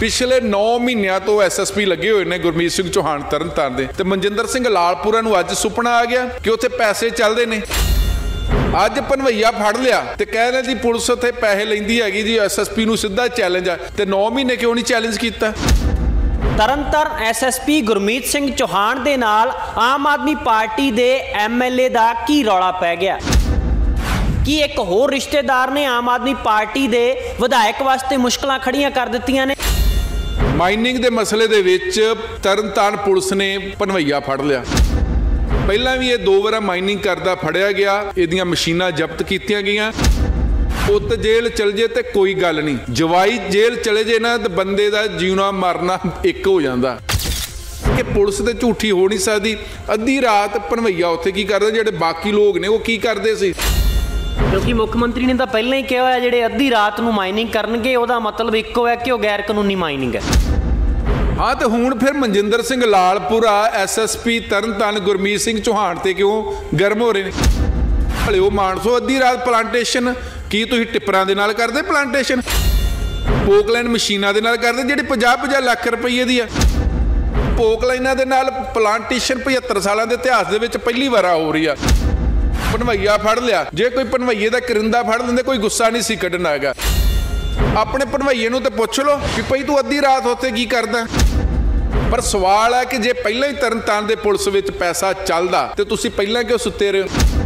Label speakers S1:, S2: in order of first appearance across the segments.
S1: ਪਿਛਲੇ 9 ਮਹੀਨਿਆਂ ਤੋਂ ਐਸਐਸਪੀ ਲੱਗੇ ਹੋਏ ਨੇ ਗੁਰਮੀਤ ਸਿੰਘ ਚੋਹਾਨ ਤਰਨਤਾਰਨ ਦੇ ਤੇ ਮਨਜਿੰਦਰ ਸਿੰਘ ਲਾਲਪੁਰਾ ਨੂੰ ਅੱਜ ਸੁਪਨਾ ਆ ਗਿਆ ਕਿ ਉੱਥੇ ਪੈਸੇ ਚੱਲਦੇ ਨੇ ਅੱਜ ਪਨਵਈਆ ਫੜ ਲਿਆ ਤੇ ਕਹਿ ਰਹੇ ਦੀ ਪੁਲਿਸ ਉੱਥੇ ਪੈਸੇ ਲੈਂਦੀ ਹੈਗੀ ਜੀ ਐਸਐਸਪੀ ਨੂੰ ਸਿੱਧਾ ਚੈਲੰਜ ਆ ਤੇ 9 ਮਹੀਨੇ ਕਿਉਂ ਨਹੀਂ ਚੈਲੰਜ ਕੀਤਾ
S2: ਤਰਨਤਾਰਨ ਐਸਐਸਪੀ ਗੁਰਮੀਤ ਸਿੰਘ ਚੋਹਾਨ ਦੇ ਨਾਲ ਆਮ ਆਦਮੀ ਪਾਰਟੀ ਦੇ ਐਮਐਲਏ ਦਾ ਕੀ ਰੌਲਾ ਪੈ ਗਿਆ ਕੀ ਇੱਕ ਹੋਰ ਰਿਸ਼ਤੇਦਾਰ ਨੇ ਆਮ ਆਦਮੀ ਪਾਰਟੀ ਦੇ ਵਿਧਾਇਕ ਵਾਸਤੇ ਮੁਸ਼ਕਲਾਂ ਖੜੀਆਂ ਕਰ ਦਿੱਤੀਆਂ ਨੇ
S1: ਮਾਈਨਿੰਗ ਦੇ ਮਸਲੇ ਦੇ ਵਿੱਚ ਤਰਨਤਾਰਨ ਪੁਲਿਸ ਨੇ ਪਨਵਈਆ ਫੜ ਲਿਆ ਪਹਿਲਾਂ ਵੀ ਇਹ ਦੋ ਵਾਰ ਮਾਈਨਿੰਗ ਕਰਦਾ ਫੜਿਆ ਗਿਆ ਇਹਦੀਆਂ ਮਸ਼ੀਨਾਂ ਜ਼ਬਤ ਕੀਤੀਆਂ ਗਈਆਂ ਪੁੱਤ ਜੇਲ੍ਹ ਚਲ ਜੇ ਤੇ ਕੋਈ ਗੱਲ ਨਹੀਂ ਜਵਾਈ ਜੇਲ੍ਹ ਚਲੇ ਜੇ ਨਾ ਤੇ ਬੰਦੇ ਦਾ ਜੀਉਣਾ ਮਰਨਾ ਇੱਕ ਹੋ ਜਾਂਦਾ ਕਿ ਪੁਲਿਸ ਤੇ ਝੂਠੀ ਹੋ ਨਹੀਂ ਸਕਦੀ ਅੱਧੀ ਰਾਤ ਪਨਵਈਆ ਉੱਥੇ ਕੀ ਕਰਦਾ ਜਿਹੜੇ ਬਾਕੀ ਲੋਕ ਨੇ ਉਹ ਕੀ ਕਰਦੇ ਸੀ ਕਿਉਂਕਿ
S2: ਮੁੱਖ ਮੰਤਰੀ ਨੇ ਤਾਂ ਪਹਿਲਾਂ ਹੀ ਕਿਹਾ ਹੋਇਆ ਜਿਹੜੇ ਅੱਧੀ ਰਾਤ ਨੂੰ ਮਾਈਨਿੰਗ ਕਰਨਗੇ ਉਹਦਾ ਮਤਲਬ ਇੱਕੋ ਹੈ ਕਿ ਉਹ ਗੈਰ ਕਾਨੂੰਨੀ ਮਾਈਨਿੰਗ ਹੈ
S1: ਆ ਤੇ ਹੁਣ ਫਿਰ ਮਨਜਿੰਦਰ ਸਿੰਘ ਲਾਲਪੁਰਾ ਐਸਐਸਪੀ ਤਰਨਤਨ ਗੁਰਮੀਤ ਸਿੰਘ ਚੋਹਾਨ ਤੇ ਕਿਉਂ ਗਰਮ ਹੋ ਰਹੇ ਨੇ ਭਲੇ ਉਹ ਮਾਨਸੋ ਅੱਧੀ ਰਾਤ ਪਲਾਂਟੇਸ਼ਨ ਕੀ ਤੁਸੀਂ ਟਿੱਪਰਾਂ ਦੇ ਨਾਲ ਕਰਦੇ ਪਲਾਂਟੇਸ਼ਨ ਪੋਕਲੈਂਡ ਮਸ਼ੀਨਾਂ ਦੇ ਨਾਲ ਕਰਦੇ ਜਿਹੜੀ 50-50 ਲੱਖ ਰੁਪਏ ਦੀ ਆ ਪੋਕਲੈਂਡਾਂ ਦੇ ਨਾਲ ਪਲਾਂਟੇਸ਼ਨ 75 ਸਾਲਾਂ ਦੇ ਇਤਿਹਾਸ ਦੇ ਵਿੱਚ ਪਹਿਲੀ ਵਾਰ ਆ ਹੋ ਰਹੀ ਆ ਪਨਵਈਆ ਫੜ ਲਿਆ ਜੇ ਕੋਈ ਪਨਵਈਏ ਦਾ ਕਰਿੰਦਾ ਫੜ ਲੈਂਦੇ ਕੋਈ ਗੁੱਸਾ ਨਹੀਂ ਸੀ ਕੱਢਣਾ ਹੈਗਾ ਆਪਣੇ ਪਨਵਈਏ ਨੂੰ ਤੇ ਪੁੱਛ ਲੋ ਕਿ ਭਈ ਤੂੰ ਅੱਧੀ ਰਾਤ ਉੱਤੇ ਕੀ ਕਰਦਾ ਪਰ ਸਵਾਲ ਹੈ ਕਿ ਜੇ ਪਹਿਲਾਂ ਹੀ ਤਰਨਤਾਨ ਦੇ ਪੁਲਿਸ ਵਿੱਚ ਪੈਸਾ ਚੱਲਦਾ ਤੇ ਤੁਸੀਂ ਪਹਿਲਾਂ ਕਿਉਂ ਸੁੱਤੇ ਰਹੇ ਹੋ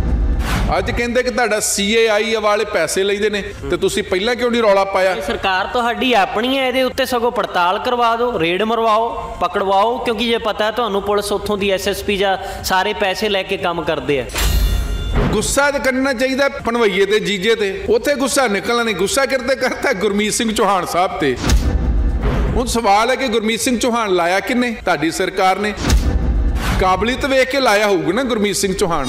S1: ਅੱਜ ਕਹਿੰਦੇ ਕਿ ਤੁਹਾਡਾ ਸੀਏਆਈ ਵਾਲੇ ਪੈਸੇ ਲੈਂਦੇ ਨੇ ਤੇ ਤੁਸੀਂ ਪਹਿਲਾਂ ਕਿਉਂ ਨਹੀਂ ਰੌਲਾ ਪਾਇਆ
S2: ਸਰਕਾਰ ਤੁਹਾਡੀ ਆਪਣੀ ਹੈ ਇਹਦੇ ਉੱਤੇ ਸਗੋਂ ਪੜਤਾਲ ਕਰਵਾ ਦਿਓ ਰੇਡ ਮਰਵਾਓ ਪਕੜਵਾਓ ਕਿਉਂਕਿ ਜੇ ਪਤਾ ਤੁਹਾਨੂੰ ਪੁਲਿਸ ਉੱਥੋਂ ਦੀ ਐਸਐਸਪੀ ਜਾਂ ਸਾਰੇ ਪੈਸੇ ਲੈ ਕੇ ਕੰਮ ਕਰਦੇ ਆ
S1: ਗੁੱਸਾ ਤਾਂ ਕਰਨਾ ਚਾਹੀਦਾ ਪਣਵਈਏ ਤੇ ਜੀਜੇ ਤੇ ਉੱਥੇ ਗੁੱਸਾ ਨਿਕਲਣਾ ਨਹੀਂ ਗੁੱਸਾ ਕਰਦੇ ਕਰਤਾ ਗੁਰਮੀਤ ਸਿੰਘ ਚੋਹਾਨ ਸਾਹਿਬ ਤੇ ਹੁਣ ਸਵਾਲ ਹੈ ਕਿ ਗੁਰਮੀਤ ਸਿੰਘ ਚੋਹਾਨ ਲਾਇਆ ਕਿੰਨੇ ਤੁਹਾਡੀ ਸਰਕਾਰ ਨੇ ਕਾਬਲੀਅਤ ਵੇਖ ਕੇ ਲਾਇਆ ਹੋਊਗਾ ਨਾ ਗੁਰਮੀਤ ਸਿੰਘ ਚੋਹਾਨ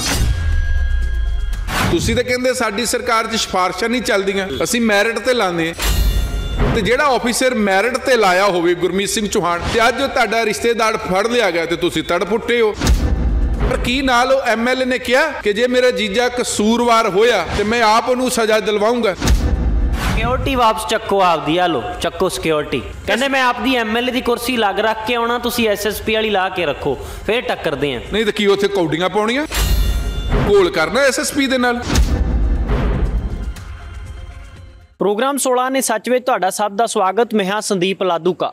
S1: ਤੁਸੀਂ ਤਾਂ ਕਹਿੰਦੇ ਸਾਡੀ ਸਰਕਾਰ 'ਚ ਸਿਫਾਰਸ਼ਾਂ ਨਹੀਂ ਚੱਲਦੀਆਂ ਅਸੀਂ ਮੈਰਿਟ ਤੇ ਲਾਉਂਦੇ ਆ ਤੇ ਜਿਹੜਾ ਆਫੀਸਰ ਮੈਰਿਟ ਤੇ ਲਾਇਆ ਹੋਵੇ ਗੁਰਮੀਤ ਸਿੰਘ ਚੋਹਾਨ ਤੇ ਅੱਜ ਤੁਹਾਡਾ ਰਿਸ਼ਤੇਦਾਰ ਫੜ ਲਿਆ ਗਿਆ ਤੇ ਤੁਸੀਂ ਤੜਪੁੱਟੇ ਹੋ ਪਰ ਕੀ ਨਾਲ ਉਹ ਐਮਐਲਏ ਨੇ ਕਿਹਾ ਕਿ ਜੇ ਮੇਰਾ ਜੀਜਾ ਕਸੂਰਵਾਰ ਹੋਇਆ ਤੇ ਮੈਂ ਆਪ ਉਹਨੂੰ ਸਜ਼ਾ ਦਿਲਵਾਉਂਗਾ
S2: ਸਿਕਿਉਰਿਟੀ ਵਾਪਸ ਚੱਕੋ ਆਪਦੀ ਆ ਲੋ ਚੱਕੋ ਸਿਕਿਉਰਿਟੀ ਕਹਿੰਦੇ ਮੈਂ ਆਪਦੀ ਐਮਐਲਏ ਦੀ ਕੁਰਸੀ ਲੱਗ ਰੱਖ ਕੇ ਆਉਣਾ ਤੁਸੀਂ ਐਸਐਸਪੀ ਵਾਲੀ ਲਾ ਕੇ ਰੱਖੋ ਫੇਰ ਟੱਕਰਦੇ ਆ
S1: ਨਹੀਂ ਤਾਂ ਕੀ ਉੱਥੇ ਕੌਡੀਆਂ ਪਾਉਣੀਆਂ ਕੋਲ ਕਰਨਾ ਐਸਐਸਪੀ ਦੇ ਨਾਲ
S2: ਪ੍ਰੋਗਰਾਮ 16 ਨੇ ਸੱਚ ਵਿੱਚ ਤੁਹਾਡਾ ਸਭ ਦਾ ਸਵਾਗਤ ਮੈਂ ਹਾਂ ਸੰਦੀਪ ਲਾਦੂਕਾ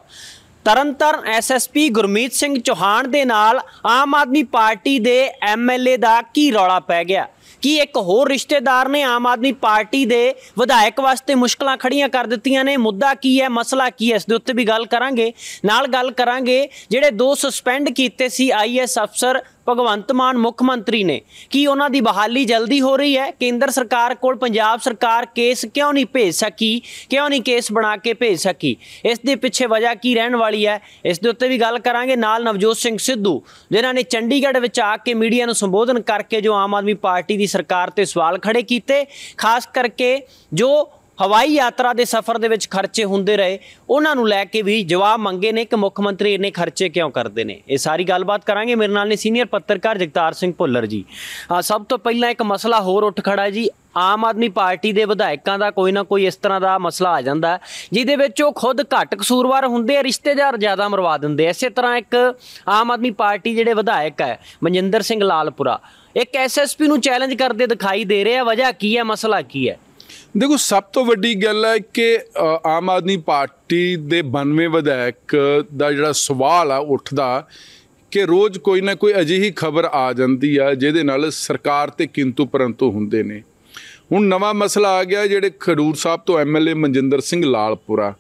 S2: ਤਰਨਤਾਰਨ ਐਸਐਸਪੀ ਗੁਰਮੀਤ ਸਿੰਘ ਚੋਹਾਨ ਦੇ ਨਾਲ ਆਮ ਆਦਮੀ ਪਾਰਟੀ ਦੇ ਐਮਐਲਏ ਦਾ ਕੀ ਰੌਲਾ ਪੈ ਗਿਆ ਕੀ ਇੱਕ ਹੋਰ ਰਿਸ਼ਤੇਦਾਰ ਨੇ ਆਮ ਆਦਮੀ ਪਾਰਟੀ ਦੇ ਵਿਧਾਇਕ ਵਾਸਤੇ ਮੁਸ਼ਕਲਾਂ ਖੜੀਆਂ ਕਰ ਦਿੱਤੀਆਂ ਨੇ ਮੁੱਦਾ ਕੀ ਹੈ ਮਸਲਾ ਕੀ ਹੈ ਇਸ ਦੇ ਉੱਤੇ ਵੀ ਗੱਲ ਕਰਾਂਗੇ ਨਾਲ ਗੱਲ ਕਰਾਂਗੇ ਜਿਹੜੇ ਦੋ ਸਸਪੈਂਡ ਕੀਤੇ ਸੀ ਆਈਐਸ ਅਫਸਰ ਭਗਵੰਤ ਮਾਨ ਮੁੱਖ ਮੰਤਰੀ ਨੇ ਕੀ ਉਹਨਾਂ ਦੀ ਬਹਾਲੀ ਜਲਦੀ ਹੋ ਰਹੀ ਹੈ ਕੇਂਦਰ ਸਰਕਾਰ ਕੋਲ ਪੰਜਾਬ ਸਰਕਾਰ ਕੇਸ ਕਿਉਂ ਨਹੀਂ ਭੇਜ ਸਕੀ ਕਿਉਂ ਨਹੀਂ ਕੇਸ ਬਣਾ ਕੇ ਭੇਜ ਸਕੀ ਇਸ ਦੇ ਪਿੱਛੇ ਵਜ੍ਹਾ ਕੀ ਰਹਿਣ ਵਾਲੀ ਹੈ ਇਸ ਦੇ ਉੱਤੇ ਵੀ ਗੱਲ ਕਰਾਂਗੇ ਨਾਲ ਨਵਜੋਤ ਸਿੰਘ ਸਿੱਧੂ ਜਿਨ੍ਹਾਂ ਨੇ ਚੰਡੀਗੜ੍ਹ ਵਿੱਚ ਆ ਕੇ ਮੀਡੀਆ ਨੂੰ ਸੰਬੋਧਨ ਕਰਕੇ ਜੋ ਆਮ ਆਦਮੀ ਪਾਰਟੀ ਦੀ ਸਰਕਾਰ ਤੇ ਸਵਾਲ ਖੜੇ ਕੀਤੇ ਖਾਸ ਕਰਕੇ ਜੋ ਹਵਾਈ ਯਾਤਰਾ ਦੇ ਸਫ਼ਰ ਦੇ ਵਿੱਚ ਖਰਚੇ ਹੁੰਦੇ ਰਹੇ ਉਹਨਾਂ ਨੂੰ ਲੈ ਕੇ ਵੀ ਜਵਾਬ ਮੰਗੇ ਨੇ ਕਿ ਮੁੱਖ ਮੰਤਰੀ ਇੰਨੇ ਖਰਚੇ ਕਿਉਂ ਕਰਦੇ ਨੇ ਇਹ ਸਾਰੀ ਗੱਲਬਾਤ ਕਰਾਂਗੇ ਮੇਰੇ ਨਾਲ ਨੇ ਸੀਨੀਅਰ ਪੱਤਰਕਾਰ ਜਗਤਾਰ ਸਿੰਘ ਭੁੱਲਰ ਜੀ ਸਭ ਤੋਂ ਪਹਿਲਾਂ ਇੱਕ ਮਸਲਾ ਹੋਰ ਉੱਠ ਖੜਾ ਜੀ ਆਮ ਆਦਮੀ ਪਾਰਟੀ ਦੇ ਵਿਧਾਇਕਾਂ ਦਾ ਕੋਈ ਨਾ ਕੋਈ ਇਸ ਤਰ੍ਹਾਂ ਦਾ ਮਸਲਾ ਆ ਜਾਂਦਾ ਜਿਹਦੇ ਵਿੱਚ ਉਹ ਖੁਦ ਘੱਟ ਕਸੂਰਵਾਰ ਹੁੰਦੇ ਆ ਰਿਸ਼ਤੇਦਾਰ ਜ਼ਿਆਦਾ ਮਰਵਾ ਦਿੰਦੇ ਐਸੇ ਤਰ੍ਹਾਂ ਇੱਕ ਆਮ ਆਦਮੀ ਪਾਰਟੀ ਜਿਹੜੇ ਵਿਧਾਇਕ ਹੈ ਮਨਜਿੰਦਰ ਸਿੰਘ ਲਾਲਪੁਰਾ ਇੱਕ ਐਸਐਸਪੀ ਨੂੰ ਚੈਲੰਜ ਕਰਦੇ ਦਿਖਾਈ ਦੇ ਰਿਹਾ ਵਜ੍ਹਾ ਕੀ ਹੈ ਮਸਲਾ ਕੀ ਹੈ
S1: ਦੇਖੋ ਸਭ ਤੋਂ ਵੱਡੀ ਗੱਲ ਹੈ ਕਿ ਆਮ ਆਦਮੀ ਪਾਰਟੀ ਦੇ 92 ਵਿਧਾਇਕ ਦਾ ਜਿਹੜਾ ਸਵਾਲ ਆ ਉੱਠਦਾ ਕਿ ਰੋਜ਼ ਕੋਈ ਨਾ ਕੋਈ ਅਜਿਹੀ ਖਬਰ ਆ ਜਾਂਦੀ ਆ ਜਿਹਦੇ ਨਾਲ ਸਰਕਾਰ ਤੇ ਕਿੰਤੂ ਪਰੰਤੂ ਹੁੰਦੇ ਨੇ ਹੁਣ ਨਵਾਂ ਮਸਲਾ ਆ ਗਿਆ ਜਿਹੜੇ ਖਡੂਰ ਸਾਹਿਬ ਤੋਂ ਐਮਐਲਏ ਮਨਜਿੰਦਰ ਸਿੰਘ ਲਾਲਪੁਰਾ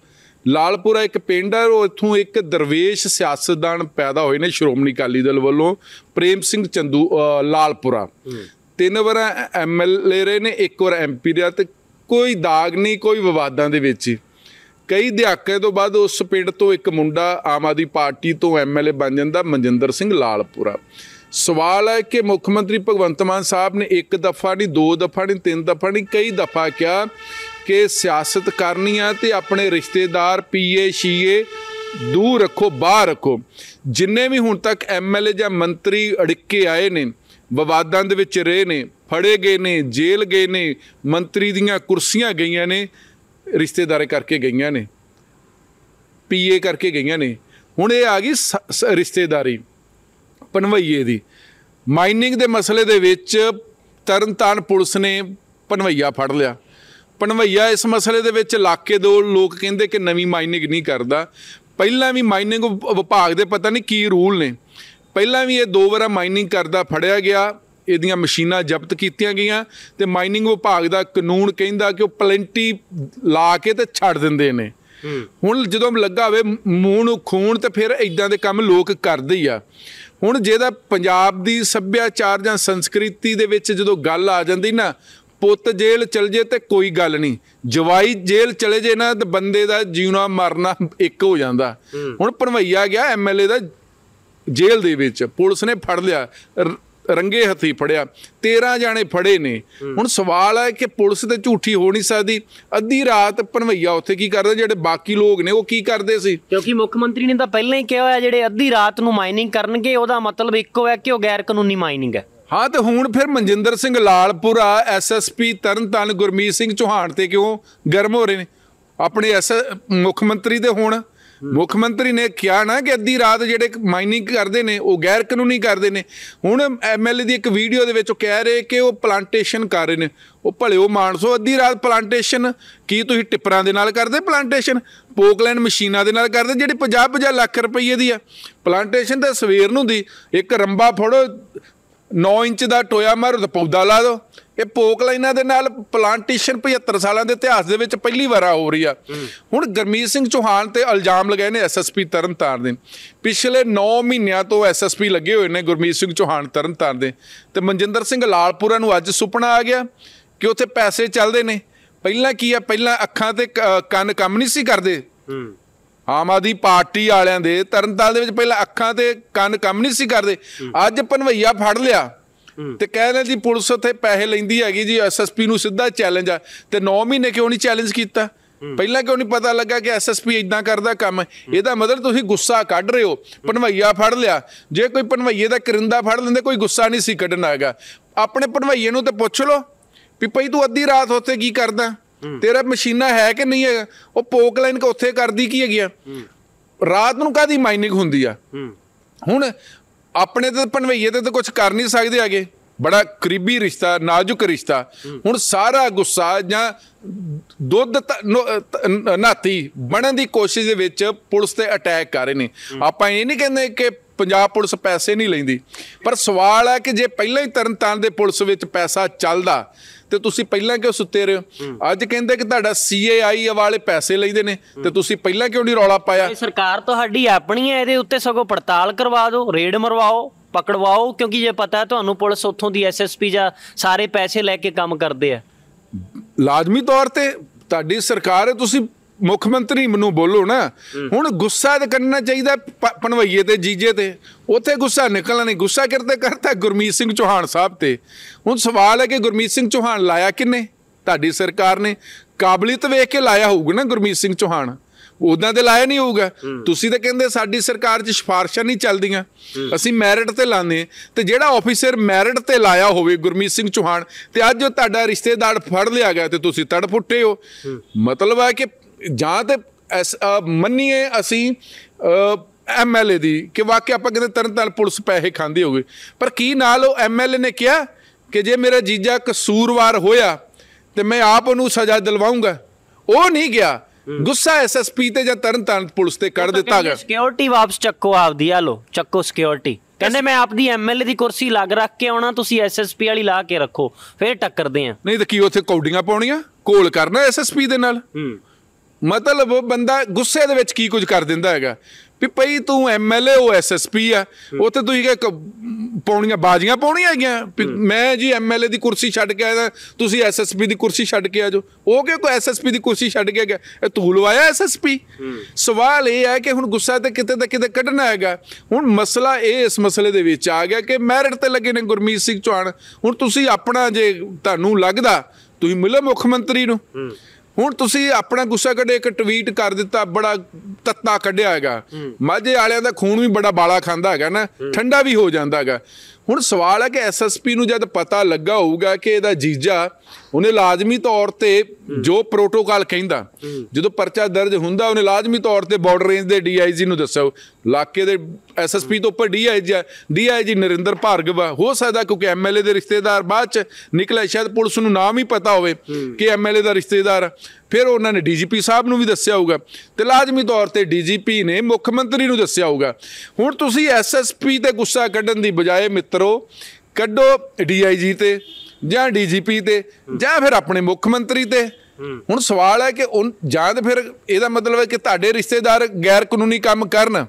S1: ਲਾਲਪੁਰਾ ਇੱਕ ਪਿੰਡ ਹੈ ਉਹ ਇੱਥੋਂ ਇੱਕ ਦਰਵੇਸ਼ ਸਿਆਸਤਦਾਨ ਪੈਦਾ ਹੋਏ ਨੇ ਸ਼੍ਰੋਮਣੀ ਅਕਾਲੀ ਦਲ ਵੱਲੋਂ ਪ੍ਰੇਮ ਸਿੰਘ ਚੰਦੂ ਲਾਲਪੁਰਾ ਤਿੰਨ ਵਾਰ ਐਮਐਲਏ ਰਹੇ ਨੇ ਇੱਕ ਵਾਰ ਐਮਪੀ ਰਿਹਾ ਤੇ ਕੋਈ ਦਾਗ ਨਹੀਂ ਕੋਈ ਵਿਵਾਦਾਂ ਦੇ ਵਿੱਚ ਕਈ ਦਿਹਾਕੇ ਤੋਂ ਬਾਅਦ ਉਸ ਪਿੰਡ ਤੋਂ ਇੱਕ ਮੁੰਡਾ ਆਮ ਆਦੀ ਪਾਰਟੀ ਤੋਂ ਐਮਐਲਏ ਬਣ ਜਾਂਦਾ ਮਨਜਿੰਦਰ ਸਿੰਘ ਲਾਲਪੁਰਾ ਸਵਾਲ ਹੈ ਕਿ ਮੁੱਖ ਮੰਤਰੀ ਭਗਵੰਤ ਮਾਨ ਸਾਹਿਬ ਨੇ ਇੱਕ ਦਫਾ ਨਹੀਂ ਦੋ ਦਫਾ ਨਹੀਂ ਤਿੰਨ ਦਫਾ ਨਹੀਂ ਕਈ ਦਫਾ ਕਿਹਾ ਕਿ ਸਿਆਸਤ ਕਰਨੀ ਆ ਤੇ ਆਪਣੇ ਰਿਸ਼ਤੇਦਾਰ ਪੀਏ ਸ਼ੀਏ ਦੂਰ ਰੱਖੋ ਬਾਹਰ ਰੱਖੋ ਜਿੰਨੇ ਵੀ ਹੁਣ ਤੱਕ ਐਮਐਲਏ ਜਾਂ ਮੰਤਰੀ ਅੜਿੱਕੇ ਆਏ ਨੇ ਵਿਵਾਦਾਂ ਦੇ ਵਿੱਚ ਰਹੇ ਨੇ ਫੜੇ ਗਏ ਨੇ ਜੇਲ੍ਹ ਗਏ ਨੇ ਮੰਤਰੀ ਦੀਆਂ ਕੁਰਸੀਆਂ ਗਈਆਂ ਨੇ ਰਿਸ਼ਤੇਦਾਰੇ ਕਰਕੇ ਗਈਆਂ ਨੇ ਪੀਏ ਕਰਕੇ ਗਈਆਂ ਨੇ ਹੁਣ ਇਹ ਆ ਗਈ ਰਿਸ਼ਤੇਦਾਰੀ ਪਨਵਈਏ ਦੀ ਮਾਈਨਿੰਗ ਦੇ ਮਸਲੇ ਦੇ ਵਿੱਚ ਤਰਨਤਾਰਨ ਪੁਲਿਸ ਨੇ ਪਨਵਈਆ ਫੜ ਲਿਆ ਪਨਵਈਆ ਇਸ ਮਸਲੇ ਦੇ ਵਿੱਚ ਇਲਾਕੇ ਦੇ ਲੋਕ ਕਹਿੰਦੇ ਕਿ ਨਵੀਂ ਮਾਈਨਿੰਗ ਨਹੀਂ ਕਰਦਾ ਪਹਿਲਾਂ ਵੀ ਮਾਈਨਿੰਗ ਵਿਭਾਗ ਦੇ ਪਤਾ ਨਹੀਂ ਕੀ ਰੂਲ ਨੇ ਪਹਿਲਾਂ ਵੀ ਇਹ ਦੋ ਵਾਰਾ ਮਾਈਨਿੰਗ ਕਰਦਾ ਫੜਿਆ ਗਿਆ ਇਹਦੀਆਂ ਮਸ਼ੀਨਾਂ ਜ਼ਬਤ ਕੀਤੀਆਂ ਗਈਆਂ ਤੇ ਮਾਈਨਿੰਗ ਵਿਭਾਗ ਦਾ ਕਾਨੂੰਨ ਕਹਿੰਦਾ ਕਿ ਉਹ ਪਲੈਂਟੀ ਲਾ ਕੇ ਤੇ ਛੱਡ ਦਿੰਦੇ ਨੇ ਹੁਣ ਜਦੋਂ ਲੱਗਾ ਹੋਵੇ ਮੂੰਹ ਨੂੰ ਖੂਨ ਤੇ ਫਿਰ ਇਦਾਂ ਦੇ ਕੰਮ ਲੋਕ ਕਰਦੇ ਹੀ ਆ ਹੁਣ ਜਿਹਦਾ ਪੰਜਾਬ ਦੀ ਸੱਭਿਆਚਾਰ ਜਾਂ ਸੰਸਕ੍ਰਿਤੀ ਦੇ ਵਿੱਚ ਜਦੋਂ ਗੱਲ ਆ ਜਾਂਦੀ ਨਾ ਪੁੱਤ ਜੇਲ੍ਹ ਚਲ ਜੇ ਤੇ ਕੋਈ ਗੱਲ ਨਹੀਂ ਜਵਾਈ ਜੇਲ੍ਹ ਚਲੇ ਜੇ ਨਾ ਤੇ ਬੰਦੇ ਦਾ ਜੀਉਣਾ ਮਰਨਾ ਇੱਕ ਹੋ ਜਾਂਦਾ ਹੁਣ ਭਰਵਈਆ ਗਿਆ ਐਮਐਲਏ ਦਾ ਜੇਲ੍ਹ ਦੇ ਵਿੱਚ ਪੁਲਿਸ ਨੇ ਫੜ ਲਿਆ ਰੰਗੇ ਹੱਥੀ ਫੜਿਆ 13 ਜਾਣੇ ਫੜੇ ਨੇ ਹੁਣ ਸਵਾਲ ਹੈ ਕਿ ਪੁਲਿਸ ਤੇ ਝੂਠੀ ਹੋ ਨਹੀਂ ਸਕਦੀ ਅੱਧੀ ਰਾਤ ਪਨਵਈਆ ਉੱਥੇ ਕੀ ਕਰਦਾ ਜਿਹੜੇ ਬਾਕੀ ਲੋਕ ਨੇ ਉਹ ਕੀ ਕਰਦੇ ਸੀ
S2: ਕਿਉਂਕਿ ਮੁੱਖ ਮੰਤਰੀ ਨੇ ਤਾਂ ਪਹਿਲਾਂ ਹੀ ਕਿਹਾ ਹੋਇਆ ਜਿਹੜੇ ਅੱਧੀ ਰਾਤ ਨੂੰ ਮਾਈਨਿੰਗ ਕਰਨਗੇ ਉਹਦਾ ਮਤਲਬ ਇੱਕੋ ਹੈ ਕਿ ਉਹ ਗੈਰ ਕਾਨੂੰਨੀ ਮਾਈਨਿੰਗ ਹੈ
S1: ਹਾਂ ਤੇ ਹੁਣ ਫਿਰ ਮਨਜਿੰਦਰ ਸਿੰਘ ਲਾਲਪੁਰਾ ਐਸਐਸਪੀ ਤਰਨਤਨ ਗੁਰਮੀਤ ਸਿੰਘ ਚੋਹਾਨ ਤੇ ਕਿਉਂ ਗਰਮ ਹੋ ਰਹੇ ਨੇ ਆਪਣੇ ਐਸ ਮੁੱਖ ਮੰਤਰੀ ਦੇ ਹੁਣ ਮੁੱਖ ਮੰਤਰੀ ਨੇ ਕਿਹਾ ਨਾ ਕਿ ਅੱਧੀ ਰਾਤ ਜਿਹੜੇ ਮਾਈਨਿੰਗ ਕਰਦੇ ਨੇ ਉਹ ਗੈਰ ਕਾਨੂੰਨੀ ਕਰਦੇ ਨੇ ਹੁਣ ਐਮਐਲਏ ਦੀ ਇੱਕ ਵੀਡੀਓ ਦੇ ਵਿੱਚ ਉਹ ਕਹਿ ਰਹੇ ਕਿ ਉਹ ਪਲਾਂਟੇਸ਼ਨ ਕਰ ਰਹੇ ਨੇ ਉਹ ਭਲਿਓ ਮਾਨਸੋ ਅੱਧੀ ਰਾਤ ਪਲਾਂਟੇਸ਼ਨ ਕੀ ਤੁਸੀਂ ਟਿੱਪਰਾਂ ਦੇ ਨਾਲ ਕਰਦੇ ਪਲਾਂਟੇਸ਼ਨ ਪੋਕਲੈਂਡ ਮਸ਼ੀਨਾਂ ਦੇ ਨਾਲ ਕਰਦੇ ਜਿਹੜੇ 50 50 ਲੱਖ ਰੁਪਏ ਦੀ ਆ ਪਲਾਂਟੇਸ਼ਨ ਤਾਂ ਸਵੇਰ ਨੂੰ ਦੀ ਇੱਕ ਰੰਬਾ ਫੜੋ 9 ਇੰਚ ਦਾ ਟੋਇਆ ਮਾਰੋ ਤੇ ਪੌਦਾ ਲਾ ਦਿਓ ਇਹ ਪੋਕ ਲਾਈਨਾਂ ਦੇ ਨਾਲ ਪਲਾਂਟੇਸ਼ਨ 75 ਸਾਲਾਂ ਦੇ ਇਤਿਹਾਸ ਦੇ ਵਿੱਚ ਪਹਿਲੀ ਵਾਰ ਹੋ ਰਹੀ ਆ ਹੁਣ ਗਰਮੀਤ ਸਿੰਘ ਚੋਹਾਨ ਤੇ ਇਲਜ਼ਾਮ ਲਗਾਏ ਨੇ ਐਸਐਸਪੀ ਤਰਨਤਾਰ ਦੇ ਪਿਛਲੇ 9 ਮਹੀਨਿਆਂ ਤੋਂ ਐਸਐਸਪੀ ਲੱਗੇ ਹੋਏ ਨੇ ਗੁਰਮੀਤ ਸਿੰਘ ਚੋਹਾਨ ਤਰਨਤਾਰ ਦੇ ਤੇ ਮਨਜਿੰਦਰ ਸਿੰਘ ਲਾਲਪੁਰਾ ਨੂੰ ਅੱਜ ਸੁਪਨਾ ਆ ਗਿਆ ਕਿ ਉੱਥੇ ਪੈਸੇ ਚੱਲਦੇ ਨੇ ਪਹਿਲਾਂ ਕੀ ਆ ਪਹਿਲਾਂ ਅੱਖਾਂ ਤੇ ਕੰਨ ਕੰਮ ਨਹੀਂ ਸੀ ਕਰਦੇ ਆਮ ਆਦੀ ਪਾਰਟੀ ਵਾਲਿਆਂ ਦੇ ਤਰਨਤਾਲ ਦੇ ਵਿੱਚ ਪਹਿਲਾਂ ਅੱਖਾਂ ਤੇ ਕੰਨ ਕੰਮ ਨਹੀਂ ਸੀ ਕਰਦੇ ਅੱਜ ਪਨਵਈਆ ਫੜ ਲਿਆ ਤੇ ਕਹਿ ਰਹੇ ਜੀ ਪੁਲਿਸ ਉੱਥੇ ਪੈਸੇ ਲੈਂਦੀ ਹੈਗੀ ਜੀ ਐਸਐਸਪੀ ਨੂੰ ਸਿੱਧਾ ਚੈਲੰਜ ਆ ਤੇ 9 ਮਹੀਨੇ ਕਿਉਂ ਨਹੀਂ ਚੈਲੰਜ ਕੀਤਾ ਪਹਿਲਾਂ ਕਿਉਂ ਨਹੀਂ ਪਤਾ ਲੱਗਾ ਕਿ ਐਸਐਸਪੀ ਇਦਾਂ ਕਰਦਾ ਕੰਮ ਇਹਦਾ ਮਤਲਬ ਤੁਸੀਂ ਗੁੱਸਾ ਕੱਢ ਰਹੇ ਹੋ ਪਨਵਈਆ ਫੜ ਲਿਆ ਜੇ ਕੋਈ ਪਨਵਈਏ ਦਾ ਕਰਿੰਦਾ ਫੜ ਲੈਂਦੇ ਕੋਈ ਗੁੱਸਾ ਨਹੀਂ ਸੀ ਕੱਢਣਾ ਹੈਗਾ ਆਪਣੇ ਪਨਵਈਏ ਨੂੰ ਤੇ ਪੁੱਛ ਲਓ ਵੀ ਭਈ ਤੂੰ ਅੱਧੀ ਰਾਤ ਉੱਥੇ ਕੀ ਕਰਦਾ ਤੇਰਾ ਮਸ਼ੀਨਾ ਹੈ ਕਿ ਨਹੀਂ ਹੈਗਾ ਉਹ ਪੋਕ ਲਾਈਨ ਕ ਉੱਥੇ ਕਰਦੀ ਕੀ ਹੈਗੀ ਆ ਰਾਤ ਨੂੰ ਕਾਦੀ ਮਾਈਨਿੰਗ ਹੁੰਦੀ ਆ ਹੁਣ ਆਪਣੇ ਤੇ ਪਨਵਈਏ ਤੇ ਤਾਂ ਕੁਝ ਕਰ ਨਹੀਂ ਸਕਦੇ ਹੈਗੇ ਬੜਾ ਕਰੀਬੀ ਰਿਸ਼ਤਾ ਨਾਜ਼ੁਕ ਰਿਸ਼ਤਾ ਹੁਣ ਸਾਰਾ ਗੁੱਸਾ ਜਾਂ ਦੁੱਧ ਨਾਤੀ ਬਣਨ ਦੀ ਕੋਸ਼ਿਸ਼ ਦੇ ਵਿੱਚ ਪੁਲਿਸ ਤੇ ਅਟੈਕ ਕਰ ਰਹੇ ਨੇ ਆਪਾਂ ਇਹ ਨਹੀਂ ਕਹਿੰਦੇ ਕਿ ਪੰਜਾਬ ਪੁਲਿਸ ਪੈਸੇ ਨਹੀਂ ਲੈਂਦੀ ਪਰ ਸਵਾਲ ਹੈ ਕਿ ਜੇ ਪਹਿਲਾਂ ਹੀ ਤਰਨਤਾਰਨ ਦੇ ਪੁਲਿਸ ਵਿੱਚ ਪੈਸਾ ਚੱਲਦਾ ਤੇ ਤੁਸੀਂ ਪਹਿਲਾਂ ਕਿਉਂ ਸੁੱਤੇ ਰਹੇ ਹੋ ਅੱਜ ਕਹਿੰਦੇ ਕਿ ਤੁਹਾਡਾ ਸੀਏਆਈ ਵਾਲੇ ਪੈਸੇ ਲੈਂਦੇ ਨੇ ਤੇ ਤੁਸੀਂ ਪਹਿਲਾਂ ਕਿਉਂ ਨਹੀਂ ਰੌਲਾ ਪਾਇਆ
S2: ਸਰਕਾਰ ਤੁਹਾਡੀ ਆਪਣੀ ਹੈ ਇਹਦੇ ਉੱਤੇ ਸਗੋਂ ਪੜਤਾਲ ਕਰਵਾ ਦਿਓ ਰੇਡ ਮਰਵਾਓ ਪਕੜਵਾਓ ਕਿਉਂਕਿ ਜੇ ਪਤਾ ਤੁਹਾਨੂੰ ਪੁਲਿਸ ਉੱਥੋਂ ਦੀ ਐਸਐਸਪੀ ਜਾਂ ਸਾਰੇ ਪੈਸੇ ਲੈ ਕੇ ਕੰਮ ਕਰਦੇ ਆ
S1: ਲਾਜ਼ਮੀ ਤੌਰ ਤੇ ਤੁਹਾਡੀ ਸਰਕਾਰ ਹੈ ਤੁਸੀਂ ਮੁੱਖ ਮੰਤਰੀ ਮੈਨੂੰ ਬੋਲੋ ਨਾ ਹੁਣ ਗੁੱਸਾ ਤੇ ਕਰਨਾ ਚਾਹੀਦਾ ਪਨਵਈਏ ਤੇ ਜੀਜੇ ਤੇ ਉੱਥੇ ਗੁੱਸਾ ਨਿਕਲਣਾ ਨਹੀਂ ਗੁੱਸਾ ਕਰਦੇ ਕਰਤਾ ਗੁਰਮੀਤ ਸਿੰਘ ਚੋਹਾਨ ਸਾਹਿਬ ਤੇ ਹੁਣ ਸਵਾਲ ਹੈ ਕਿ ਗੁਰਮੀਤ ਸਿੰਘ ਚੋਹਾਨ ਲਾਇਆ ਕਿੰਨੇ ਤੁਹਾਡੀ ਸਰਕਾਰ ਨੇ ਕਾਬਲੀਅਤ ਵੇਖ ਕੇ ਲਾਇਆ ਹੋਊਗਾ ਨਾ ਗੁਰਮੀਤ ਸਿੰਘ ਚੋਹਾਨ ਉਦਾਂ ਤੇ ਲਾਇਆ ਨਹੀਂ ਹੋਊਗਾ ਤੁਸੀਂ ਤਾਂ ਕਹਿੰਦੇ ਸਾਡੀ ਸਰਕਾਰ 'ਚ ਸਿਫਾਰਸ਼ਾਂ ਨਹੀਂ ਚੱਲਦੀਆਂ ਅਸੀਂ ਮੈਰਿਟ ਤੇ ਲਾਉਂਦੇ ਤੇ ਜਿਹੜਾ ਆਫੀਸਰ ਮੈਰਿਟ ਤੇ ਲਾਇਆ ਹੋਵੇ ਗੁਰਮੀਤ ਸਿੰਘ ਚੋਹਾਨ ਤੇ ਅੱਜ ਤੁਹਾਡਾ ਰਿਸ਼ਤੇਦਾਰ ਫੜ ਲਿਆ ਗਿਆ ਤੇ ਤੁਸੀਂ ਤੜਫੁੱਟੇ ਹੋ ਮਤਲਬ ਹੈ ਕਿ ਜਾਂ ਤੇ ਮੰਨੀਏ ਅਸੀਂ ਐਮਐਲਏ ਦੀ ਕਿ ਵਾਕਿਆ ਆਪਾਂ ਕਿਤੇ ਤਰਨਤਾਲ ਪੁਲਿਸ ਪੈਸੇ ਖਾਂਦੀ ਹੋਵੇ ਪਰ ਕੀ ਨਾਲ ਉਹ ਐਮਐਲਏ ਨੇ ਕਿਹਾ ਕਿ ਜੇ ਮੇਰਾ ਜੀਜਾ ਕਸੂਰਵਾਰ ਹੋਇਆ ਤੇ ਮੈਂ ਆਪ ਉਹਨੂੰ ਸਜ਼ਾ ਦਿਲਵਾਉਂਗਾ ਉਹ ਨਹੀਂ ਗਿਆ ਗੁੱਸਾ ਐਸਐਸਪੀ ਤੇ ਜਾਂ ਤਰਨਤਾਲ ਪੁਲਿਸ ਤੇ ਕੱਢ ਦਿੱਤਾ ਗਿਆ
S2: ਸਿਕਿਉਰਿਟੀ ਵਾਪਸ ਚੱਕੋ ਆਪਦੀ ਆ ਲੋ ਚੱਕੋ ਸਿਕਿਉਰਿਟੀ ਕਹਿੰਦੇ ਮੈਂ ਆਪਦੀ ਐਮਐਲਏ ਦੀ ਕੁਰਸੀ ਲੱਗ ਰੱਖ ਕੇ ਆਉਣਾ ਤੁਸੀਂ ਐਸਐਸਪੀ ਵਾਲੀ ਲਾ ਕੇ ਰੱਖੋ ਫੇਰ ਟੱਕਰਦੇ ਆ
S1: ਨਹੀਂ ਤਾਂ ਕੀ ਉੱਥੇ ਕੌਡੀਆਂ ਪਾਉਣੀਆਂ ਕੋਲ ਕਰਨਾ ਐਸਐਸਪੀ ਦੇ ਨਾਲ ਹੂੰ ਮਤਲਬ ਬੰਦਾ ਗੁੱਸੇ ਦੇ ਵਿੱਚ ਕੀ ਕੁਝ ਕਰ ਦਿੰਦਾ ਹੈਗਾ ਵੀ ਭਈ ਤੂੰ ਐਮਐਲਏ ਹੋ ਐਸਐਸਪੀ ਆ ਉੱਥੇ ਤੁਸੀਂ ਕਿ ਪੌਣੀਆਂ ਬਾਜੀਆਂ ਪੌਣੀਆਂ ਹੈਗੀਆਂ ਮੈਂ ਜੀ ਐਮਐਲਏ ਦੀ ਕੁਰਸੀ ਛੱਡ ਕੇ ਆਇਆ ਤੁਸੀਂ ਐਸਐਸਪੀ ਦੀ ਕੁਰਸੀ ਛੱਡ ਕੇ ਆਜੋ ਉਹ ਕਿ ਕੋਈ ਐਸਐਸਪੀ ਦੀ ਕੁਰਸੀ ਛੱਡ ਕੇ ਗਿਆ ਇਹ ਤੂੰ ਲਵਾਇਆ ਐਸਐਸਪੀ ਸਵਾਲ ਇਹ ਹੈ ਕਿ ਹੁਣ ਗੁੱਸਾ ਤੇ ਕਿਤੇ ਦਾ ਕਿਤੇ ਕੱਢਣਾ ਹੈਗਾ ਹੁਣ ਮਸਲਾ ਇਹ ਇਸ ਮਸਲੇ ਦੇ ਵਿੱਚ ਆ ਗਿਆ ਕਿ ਮੈਰਿਟ ਤੇ ਲੱਗੇ ਨੇ ਗੁਰਮੀਤ ਸਿੰਘ ਚੌਹਾਨ ਹੁਣ ਤੁਸੀਂ ਆਪਣਾ ਜੇ ਤੁਹਾਨੂੰ ਲੱਗਦਾ ਤੁਸੀਂ ਮਿਲੋ ਮੁੱਖ ਮੰਤਰੀ ਨੂੰ ਹੁਣ ਤੁਸੀਂ ਆਪਣਾ ਗੁੱਸਾ ਕੱਢੇ ਇੱਕ ਟਵੀਟ ਕਰ ਦਿੱਤਾ ਬੜਾ ਤੱਤਾ ਕੱਢਿਆ ਹੈਗਾ ਮਾਝੇ ਵਾਲਿਆਂ ਦਾ ਖੂਨ ਵੀ ਬੜਾ ਬਾਲਾ ਖਾਂਦਾ ਹੈਗਾ ਨਾ ਠੰਡਾ ਵੀ ਹੋ ਜਾਂਦਾ ਹੈਗਾ ਹੁਣ ਸਵਾਲ ਹੈ ਕਿ ਐਸਐਸਪੀ ਨੂੰ ਜਦ ਪਤਾ ਲੱਗਾ ਹੋਊਗਾ ਕਿ ਇਹਦਾ ਜੀਜਾ ਉਹਨੇ ਲਾਜ਼ਮੀ ਤੌਰ ਤੇ ਜੋ ਪ੍ਰੋਟੋਕਾਲ ਕਹਿੰਦਾ ਜਦੋਂ ਪਰਚਾ ਦਰਜ ਹੁੰਦਾ ਉਹਨੇ ਲਾਜ਼ਮੀ ਤੌਰ ਤੇ ਬਾਰਡਰ ਰੇਂਜ ਦੇ ਡੀਆਈਜੀ ਨੂੰ ਦੱਸੋ ਇਲਾਕੇ ਦੇ ਐਸਐਸਪੀ ਤੋਂ ਉੱਪਰ ਡੀਆਈਜੀ ਡੀਆਈਜੀ ਨਰਿੰਦਰ ਭਾਰਗਵ ਹੋ ਸਕਦਾ ਕਿਉਂਕਿ ਐਮਐਲਏ ਦੇ ਰਿਸ਼ਤੇਦਾਰ ਬਾਅਦ ਚ ਨਿਕਲੇ ਸ਼ਾਇਦ ਪੁਲਿਸ ਨੂੰ ਨਾਮ ਹੀ ਪਤਾ ਹੋਵੇ ਕਿ ਐਮਐਲਏ ਦਾ ਰਿਸ਼ਤੇਦਾਰ ਫਿਰ ਉਹਨਾਂ ਨੇ ਡੀਜੀਪੀ ਸਾਹਿਬ ਨੂੰ ਵੀ ਦੱਸਿਆ ਹੋਊਗਾ ਤੇ ਲਾਜ਼ਮੀ ਤੌਰ ਤੇ ਡੀਜੀਪੀ ਨੇ ਮੁੱਖ ਮੰਤਰੀ ਨੂੰ ਦੱਸਿਆ ਹੋਊਗਾ ਹੁਣ ਤੁਸੀਂ ਐਸਐਸਪੀ ਤੇ ਗੁੱਸਾ ਕੱਢਣ ਦੀ ਬਜਾਏ ਮਿੱਤਰੋ ਕੱਢੋ ਡੀਆਈਜੀ ਤੇ ਜਾਂ ਡੀਜੀਪੀ ਤੇ ਜਾਂ ਫਿਰ ਆਪਣੇ ਮੁੱਖ ਮੰਤਰੀ ਤੇ ਹੁਣ ਸਵਾਲ ਹੈ ਕਿ ਜਾਂ ਤੇ ਫਿਰ ਇਹਦਾ ਮਤਲਬ ਹੈ ਕਿ ਤੁਹਾਡੇ ਰਿਸ਼ਤੇਦਾਰ ਗੈਰ ਕਾਨੂੰਨੀ ਕੰਮ ਕਰਨ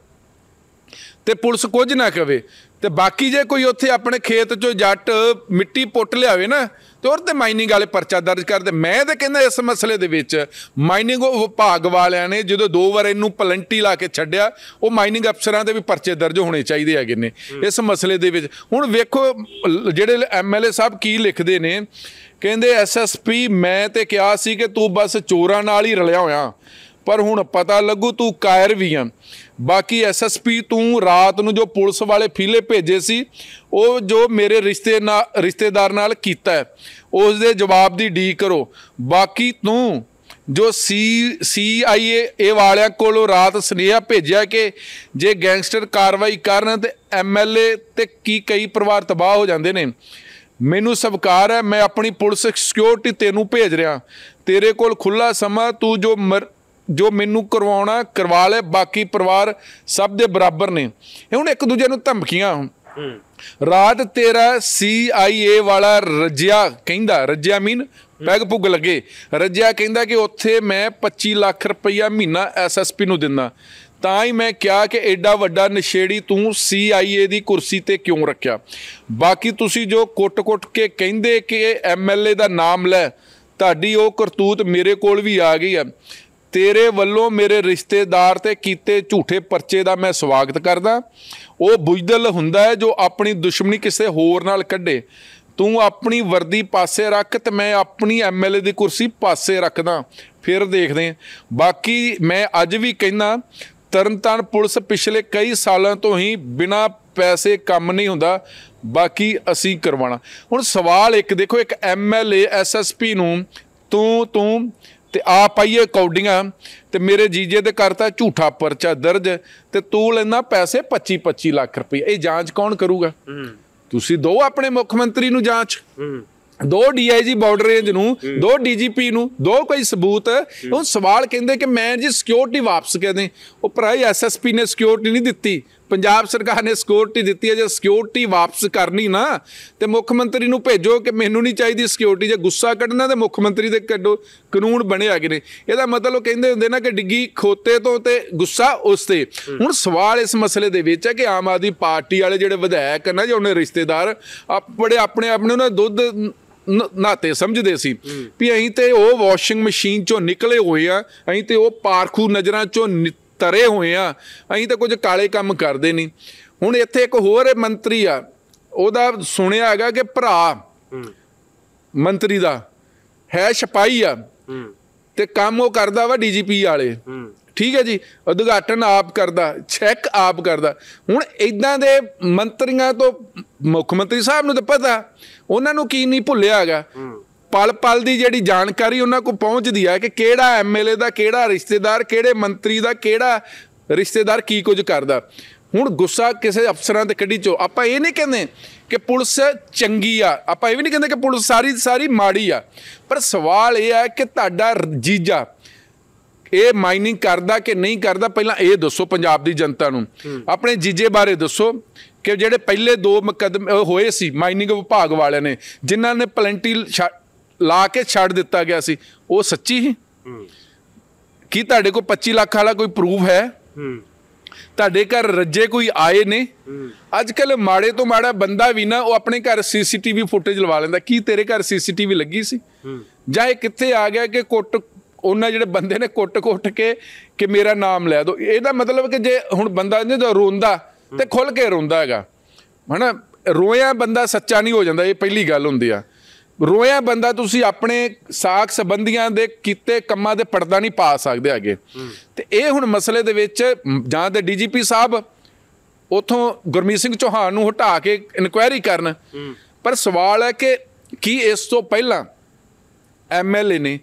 S1: ਤੇ ਪੁਲਿਸ ਕੁਝ ਨਾ ਕਵੇ ਤੇ ਬਾਕੀ ਜੇ ਕੋਈ ਉੱਥੇ ਆਪਣੇ ਖੇਤ ਚੋਂ ਜੱਟ ਮਿੱਟੀ ਪੁੱਟ ਲਿਆਵੇ ਨਾ ਤੇ ਉਹਦੇ ਤੇ ਮਾਈਨਿੰਗ ਵਾਲੇ ਪਰਚਾ ਦਰਜ ਕਰਦੇ ਮੈਂ ਤਾਂ ਕਹਿੰਦਾ ਇਸ ਮਸਲੇ ਦੇ ਵਿੱਚ ਮਾਈਨਿੰਗ ਵਿਭਾਗ ਵਾਲਿਆਂ ਨੇ ਜਦੋਂ ਦੋ ਵਾਰ ਇਹਨੂੰ ਪਲੰਟੀ ਲਾ ਕੇ ਛੱਡਿਆ ਉਹ ਮਾਈਨਿੰਗ ਅਫਸਰਾਂ ਦੇ ਵੀ ਪਰਚੇ ਦਰਜ ਹੋਣੇ ਚਾਹੀਦੇ ਹੈਗੇ ਨੇ ਇਸ ਮਸਲੇ ਦੇ ਵਿੱਚ ਹੁਣ ਵੇਖੋ ਜਿਹੜੇ ਐਮਐਲਏ ਸਾਹਿਬ ਕੀ ਲਿਖਦੇ ਨੇ ਕਹਿੰਦੇ ਐਸਐਸਪੀ ਮੈਂ ਤੇ ਕਿਹਾ ਸੀ ਕਿ ਤੂੰ ਬਸ ਚੋਰਾਂ ਨਾਲ ਹੀ ਰਲਿਆ ਹੋਇਆ ਪਰ ਹੁਣ ਪਤਾ ਲੱਗੂ ਤੂੰ ਕਾਇਰ ਵੀ ਆ ਬਾਕੀ ਐਸਐਸਪੀ ਤੂੰ ਰਾਤ ਨੂੰ ਜੋ ਪੁਲਿਸ ਵਾਲੇ ਫੀਲੇ ਭੇਜੇ ਸੀ ਉਹ ਜੋ ਮੇਰੇ ਰਿਸ਼ਤੇ ਨਾਲ ਰਿਸ਼ਤੇਦਾਰ ਨਾਲ ਕੀਤਾ ਹੈ ਉਸ ਦੇ ਜਵਾਬ ਦੀ ਡੀ ਕਰੋ ਬਾਕੀ ਤੂੰ ਜੋ ਸੀ ਸੀਆਈਏ ਇਹ ਵਾਲਿਆਂ ਕੋਲੋਂ ਰਾਤ ਸਨੇਹਾ ਭੇਜਿਆ ਕਿ ਜੇ ਗੈਂਗਸਟਰ ਕਾਰਵਾਈ ਕਰਨ ਤੇ ਐਮਐਲਏ ਤੇ ਕੀ ਕਈ ਪਰਿਵਾਰ ਤਬਾਹ ਹੋ ਜਾਂਦੇ ਨੇ ਮੈਨੂੰ ਸਵਕਾਰ ਹੈ ਮੈਂ ਆਪਣੀ ਪੁਲਿਸ ਸਿਕਿਉਰਿਟੀ ਤੈਨੂੰ ਭੇਜ ਰਿਹਾ ਤੇਰੇ ਕੋਲ ਖੁੱਲਾ ਸਮਾਂ ਤੂੰ ਜੋ ਜੋ ਮੈਨੂੰ ਕਰਵਾਉਣਾ ਕਰਵਾ ਲੈ ਬਾਕੀ ਪਰਿਵਾਰ ਸਭ ਦੇ ਬਰਾਬਰ ਨੇ ਇਹ ਹੁਣ ਇੱਕ ਦੂਜੇ ਨੂੰ ਧਮਕੀਆਂ ਰਾਤ ਤੇਰਾ ਸੀਆਈਏ ਵਾਲਾ ਰਜਿਆ ਕਹਿੰਦਾ ਰਜਿਆ ਮੀਨ ਪੈਗ ਪੁੱਗ ਲੱਗੇ ਰਜਿਆ ਕਹਿੰਦਾ ਕਿ ਉੱਥੇ ਮੈਂ 25 ਲੱਖ ਰੁਪਈਆ ਮਹੀਨਾ ਐਸਐਸਪੀ ਨੂੰ ਦਿੰਦਾ ਤਾਂ ਹੀ ਮੈਂ ਕਿਹਾ ਕਿ ਐਡਾ ਵੱਡਾ ਨਸ਼ੇੜੀ ਤੂੰ ਸੀਆਈਏ ਦੀ ਕੁਰਸੀ ਤੇ ਕਿਉਂ ਰੱਖਿਆ ਬਾਕੀ ਤੁਸੀਂ ਜੋ ਕੁੱਟ-ਕੁੱਟ ਕੇ ਕਹਿੰਦੇ ਕਿ ਐਮਐਲਏ ਦਾ ਨਾਮ ਲੈ ਤੁਹਾਡੀ ਉਹ ਕਰਤੂਤ ਮੇਰੇ ਕੋਲ ਵੀ ਆ ਗਈ ਆ ਤੇਰੇ ਵੱਲੋਂ ਮੇਰੇ ਰਿਸ਼ਤੇਦਾਰ ਤੇ ਕੀਤੇ ਝੂਠੇ ਪਰਚੇ ਦਾ ਮੈਂ ਸਵਾਗਤ ਕਰਦਾ ਉਹ ਬੁਜਦਲ ਹੁੰਦਾ ਹੈ ਜੋ ਆਪਣੀ ਦੁਸ਼ਮਣੀ ਕਿਸੇ ਹੋਰ ਨਾਲ ਕੱਢੇ ਤੂੰ ਆਪਣੀ ਵਰਦੀ ਪਾਸੇ ਰੱਖ ਤੇ ਮੈਂ ਆਪਣੀ ਐਮਐਲਏ ਦੀ ਕੁਰਸੀ ਪਾਸੇ ਰੱਖਦਾ ਫਿਰ ਦੇਖਦੇ ਬਾਕੀ ਮੈਂ ਅੱਜ ਵੀ ਕਹਿੰਦਾ ਤਰਨਤਾਰਨ ਪੁਲਿਸ ਪਿਛਲੇ ਕਈ ਸਾਲਾਂ ਤੋਂ ਹੀ ਬਿਨਾ ਪੈਸੇ ਕੰਮ ਨਹੀਂ ਹੁੰਦਾ ਬਾਕੀ ਅਸੀਂ ਕਰਵਾਣਾ ਹੁਣ ਸਵਾਲ ਇੱਕ ਦੇਖੋ ਇੱਕ ਐਮਐਲਏ ਐਸਐਸਪੀ ਨੂੰ ਤੂੰ ਤੂੰ ਤੇ ਆ ਪਾਈਏ ਕੌਡੀਆਂ ਤੇ ਮੇਰੇ ਜੀਜੇ ਦੇ ਕਰਤਾ ਝੂਠਾ ਪਰਚਾ ਦਰਜ ਤੇ ਤੂੰ ਲੈਣਾ ਪੈਸੇ 25 25 ਲੱਖ ਰੁਪਏ ਇਹ ਜਾਂਚ ਕੌਣ ਕਰੂਗਾ ਤੁਸੀਂ ਦੋ ਆਪਣੇ ਮੁੱਖ ਮੰਤਰੀ ਨੂੰ ਜਾਂਚ ਦੋ ਡੀਆਈਜੀ ਬਾਰਡਰ ਰੇਂਜ ਨੂੰ ਦੋ ਡੀਜੀਪੀ ਨੂੰ ਦੋ ਕੋਈ ਸਬੂਤ ਉਹ ਸਵਾਲ ਕਹਿੰਦੇ ਕਿ ਮੈਂ ਜੀ ਸਿਕਿਉਰਿਟੀ ਵਾਪਸ ਕਹਿੰਦੇ ਉਹ ਭਰਾ ਐਸਐਸਪੀ ਨੇ ਸਿਕਿਉਰਿਟੀ ਨਹੀਂ ਦਿੱਤੀ ਪੰਜਾਬ ਸਰਕਾਰ ਨੇ ਸਿਕਿਉਰਿਟੀ ਦਿੱਤੀ ਹੈ ਜੇ ਸਿਕਿਉਰਿਟੀ ਵਾਪਸ ਕਰਨੀ ਨਾ ਤੇ ਮੁੱਖ ਮੰਤਰੀ ਨੂੰ ਭੇਜੋ ਕਿ ਮੈਨੂੰ ਨਹੀਂ ਚਾਹੀਦੀ ਸਿਕਿਉਰਿਟੀ ਜੇ ਗੁੱਸਾ ਕੱਢਣਾ ਤੇ ਮੁੱਖ ਮੰਤਰੀ ਦੇ ਕੱਢੋ ਕਾਨੂੰਨ ਬਣੇ ਗਏ ਨੇ ਇਹਦਾ ਮਤਲਬ ਉਹ ਕਹਿੰਦੇ ਹੁੰਦੇ ਨਾ ਕਿ ਡਿੱਗੀ ਖੋਤੇ ਤੋਂ ਤੇ ਗੁੱਸਾ ਉਸ ਤੇ ਹੁਣ ਸਵਾਲ ਇਸ ਮਸਲੇ ਦੇ ਵਿੱਚ ਹੈ ਕਿ ਆਮ ਆਦਮੀ ਪਾਰਟੀ ਵਾਲੇ ਜਿਹੜੇ ਵਿਧਾਇਕ ਨੇ ਜਾਂ ਉਹਨੇ ਰਿਸ਼ਤੇਦਾਰ ਆਪਣੇ ਆਪਣੇ ਆਪਣੇ ਉਹਨਾਂ ਦੁੱਧ ਨਾਤੇ ਸਮਝਦੇ ਸੀ ਵੀ ਅਹੀਂ ਤੇ ਉਹ ਵਾਸ਼ਿੰਗ ਮਸ਼ੀਨ ਚੋਂ ਨਿਕਲੇ ਹੋਏ ਆ ਅਹੀਂ ਤੇ ਉਹ ਪਾਰਖੂ ਨਜ਼ਰਾਂ ਚੋਂ ਤਰੇ ਹੋਏ ਆ ਅਸੀਂ ਤਾਂ ਕੁਝ ਕਾਲੇ ਕੰਮ ਕਰਦੇ ਨਹੀਂ ਹੁਣ ਇੱਥੇ ਇੱਕ ਹੋਰ ਮੰਤਰੀ ਆ ਉਹਦਾ ਸੁਣਿਆ ਹੈਗਾ ਕਿ ਭਰਾ ਮੰਤਰੀ ਦਾ ਹੈ ਸਿਪਾਈ ਆ ਤੇ ਕੰਮ ਉਹ ਕਰਦਾ ਵਾ ਡੀਜੀਪੀ ਵਾਲੇ ਠੀਕ ਹੈ ਜੀ ਉਦਘਾਟਨ ਆਪ ਕਰਦਾ ਚੈੱਕ ਆਪ ਕਰਦਾ ਹੁਣ ਇਦਾਂ ਦੇ ਮੰਤਰੀਆਂ ਤੋਂ ਮੁੱਖ ਮੰਤਰੀ ਸਾਹਿਬ ਨੂੰ ਤਾਂ ਪਤਾ ਉਹਨਾਂ ਨੂੰ ਕੀ ਨਹੀਂ ਭੁੱਲਿਆ ਹੈਗਾ ਪਲ ਪਲ ਦੀ ਜਿਹੜੀ ਜਾਣਕਾਰੀ ਉਹਨਾਂ ਕੋਲ ਪਹੁੰਚਦੀ ਆ ਕਿ ਕਿਹੜਾ ਐਮਐਲਏ ਦਾ ਕਿਹੜਾ ਰਿਸ਼ਤੇਦਾਰ ਕਿਹੜੇ ਮੰਤਰੀ ਦਾ ਕਿਹੜਾ ਰਿਸ਼ਤੇਦਾਰ ਕੀ ਕੁਝ ਕਰਦਾ ਹੁਣ ਗੁੱਸਾ ਕਿਸੇ ਅਫਸਰਾਂ ਤੇ ਕੱਢੀ ਚੋ ਆਪਾਂ ਇਹ ਨਹੀਂ ਕਹਿੰਦੇ ਕਿ ਪੁਲਿਸ ਚੰਗੀ ਆ ਆਪਾਂ ਇਹ ਵੀ ਨਹੀਂ ਕਹਿੰਦੇ ਕਿ ਪੁਲਿਸ ਸਾਰੀ ਸਾਰੀ ਮਾੜੀ ਆ ਪਰ ਸਵਾਲ ਇਹ ਹੈ ਕਿ ਤੁਹਾਡਾ ਜੀਜਾ ਇਹ ਮਾਈਨਿੰਗ ਕਰਦਾ ਕਿ ਨਹੀਂ ਕਰਦਾ ਪਹਿਲਾਂ ਇਹ ਦੱਸੋ ਪੰਜਾਬ ਦੀ ਜਨਤਾ ਨੂੰ ਆਪਣੇ ਜੀਜੇ ਬਾਰੇ ਦੱਸੋ ਕਿ ਜਿਹੜੇ ਪਹਿਲੇ ਦੋ ਮੁਕਦਮੇ ਹੋਏ ਸੀ ਮਾਈਨਿੰਗ ਵਿਭਾਗ ਵਾਲਿਆਂ ਨੇ ਜਿਨ੍ਹਾਂ ਨੇ ਪਲੈਂਟੀ ਲਾ ਕੇ ਛੱਡ ਦਿੱਤਾ ਗਿਆ ਸੀ ਉਹ ਸੱਚੀ ਹੈ ਕੀ ਤੁਹਾਡੇ ਕੋਲ 25 ਲੱਖ ਵਾਲਾ ਕੋਈ ਪ੍ਰੂਫ ਹੈ ਤੁਹਾਡੇ ਘਰ ਰੱਜੇ ਕੋਈ ਆਏ ਨੇ ਅੱਜ ਕੱਲ ਮਾੜੇ ਤੋਂ ਮਾੜਾ ਬੰਦਾ ਵੀ ਨਾ ਉਹ ਆਪਣੇ ਘਰ ਸੀਸੀਟੀਵੀ ਫੁਟੇਜ ਲਵਾ ਲੈਂਦਾ ਕੀ ਤੇਰੇ ਘਰ ਸੀਸੀਟੀਵੀ ਲੱਗੀ ਸੀ ਜਾਂ ਇਹ ਕਿੱਥੇ ਆ ਗਿਆ ਕਿ ਕੁੱਟ ਉਹਨਾਂ ਜਿਹੜੇ ਬੰਦੇ ਨੇ ਕੁੱਟ-ਕੁੱਟ ਕੇ ਕਿ ਮੇਰਾ ਨਾਮ ਲੈ ਦੋ ਇਹਦਾ ਮਤਲਬ ਕਿ ਜੇ ਹੁਣ ਬੰਦਾ ਜੇ ਰੋਂਦਾ ਤੇ ਖੁੱਲ ਕੇ ਰੋਂਦਾ ਹੈਗਾ ਹਨਾ ਰੋਇਆ ਬੰਦਾ ਸੱਚਾ ਨਹੀਂ ਹੋ ਜਾਂਦਾ ਇਹ ਪਹਿਲੀ ਗੱਲ ਹੁੰਦੀ ਆ ਰੋਇਆ ਬੰਦਾ ਤੁਸੀਂ ਆਪਣੇ ਸਾਖ ਸਬੰਧੀਆਂ ਦੇ ਕੀਤੇ ਕੰਮਾਂ ਦੇ ਪਰਦਾ ਨਹੀਂ ਪਾ ਸਕਦੇ ਅਗੇ ਤੇ ਇਹ ਹੁਣ ਮਸਲੇ ਦੇ ਵਿੱਚ ਜਾਂ ਤੇ ਡੀਜੀਪੀ ਸਾਹਿਬ ਉਥੋਂ ਗੁਰਮੀਤ ਸਿੰਘ ਚੋਹਾਨ ਨੂੰ ਹਟਾ ਕੇ ਇਨਕੁਆਇਰੀ ਕਰਨ ਪਰ ਸਵਾਲ ਹੈ ਕਿ ਕੀ ਇਸ ਤੋਂ ਪਹਿਲਾਂ ਐਮਐਲਏ ਨੇ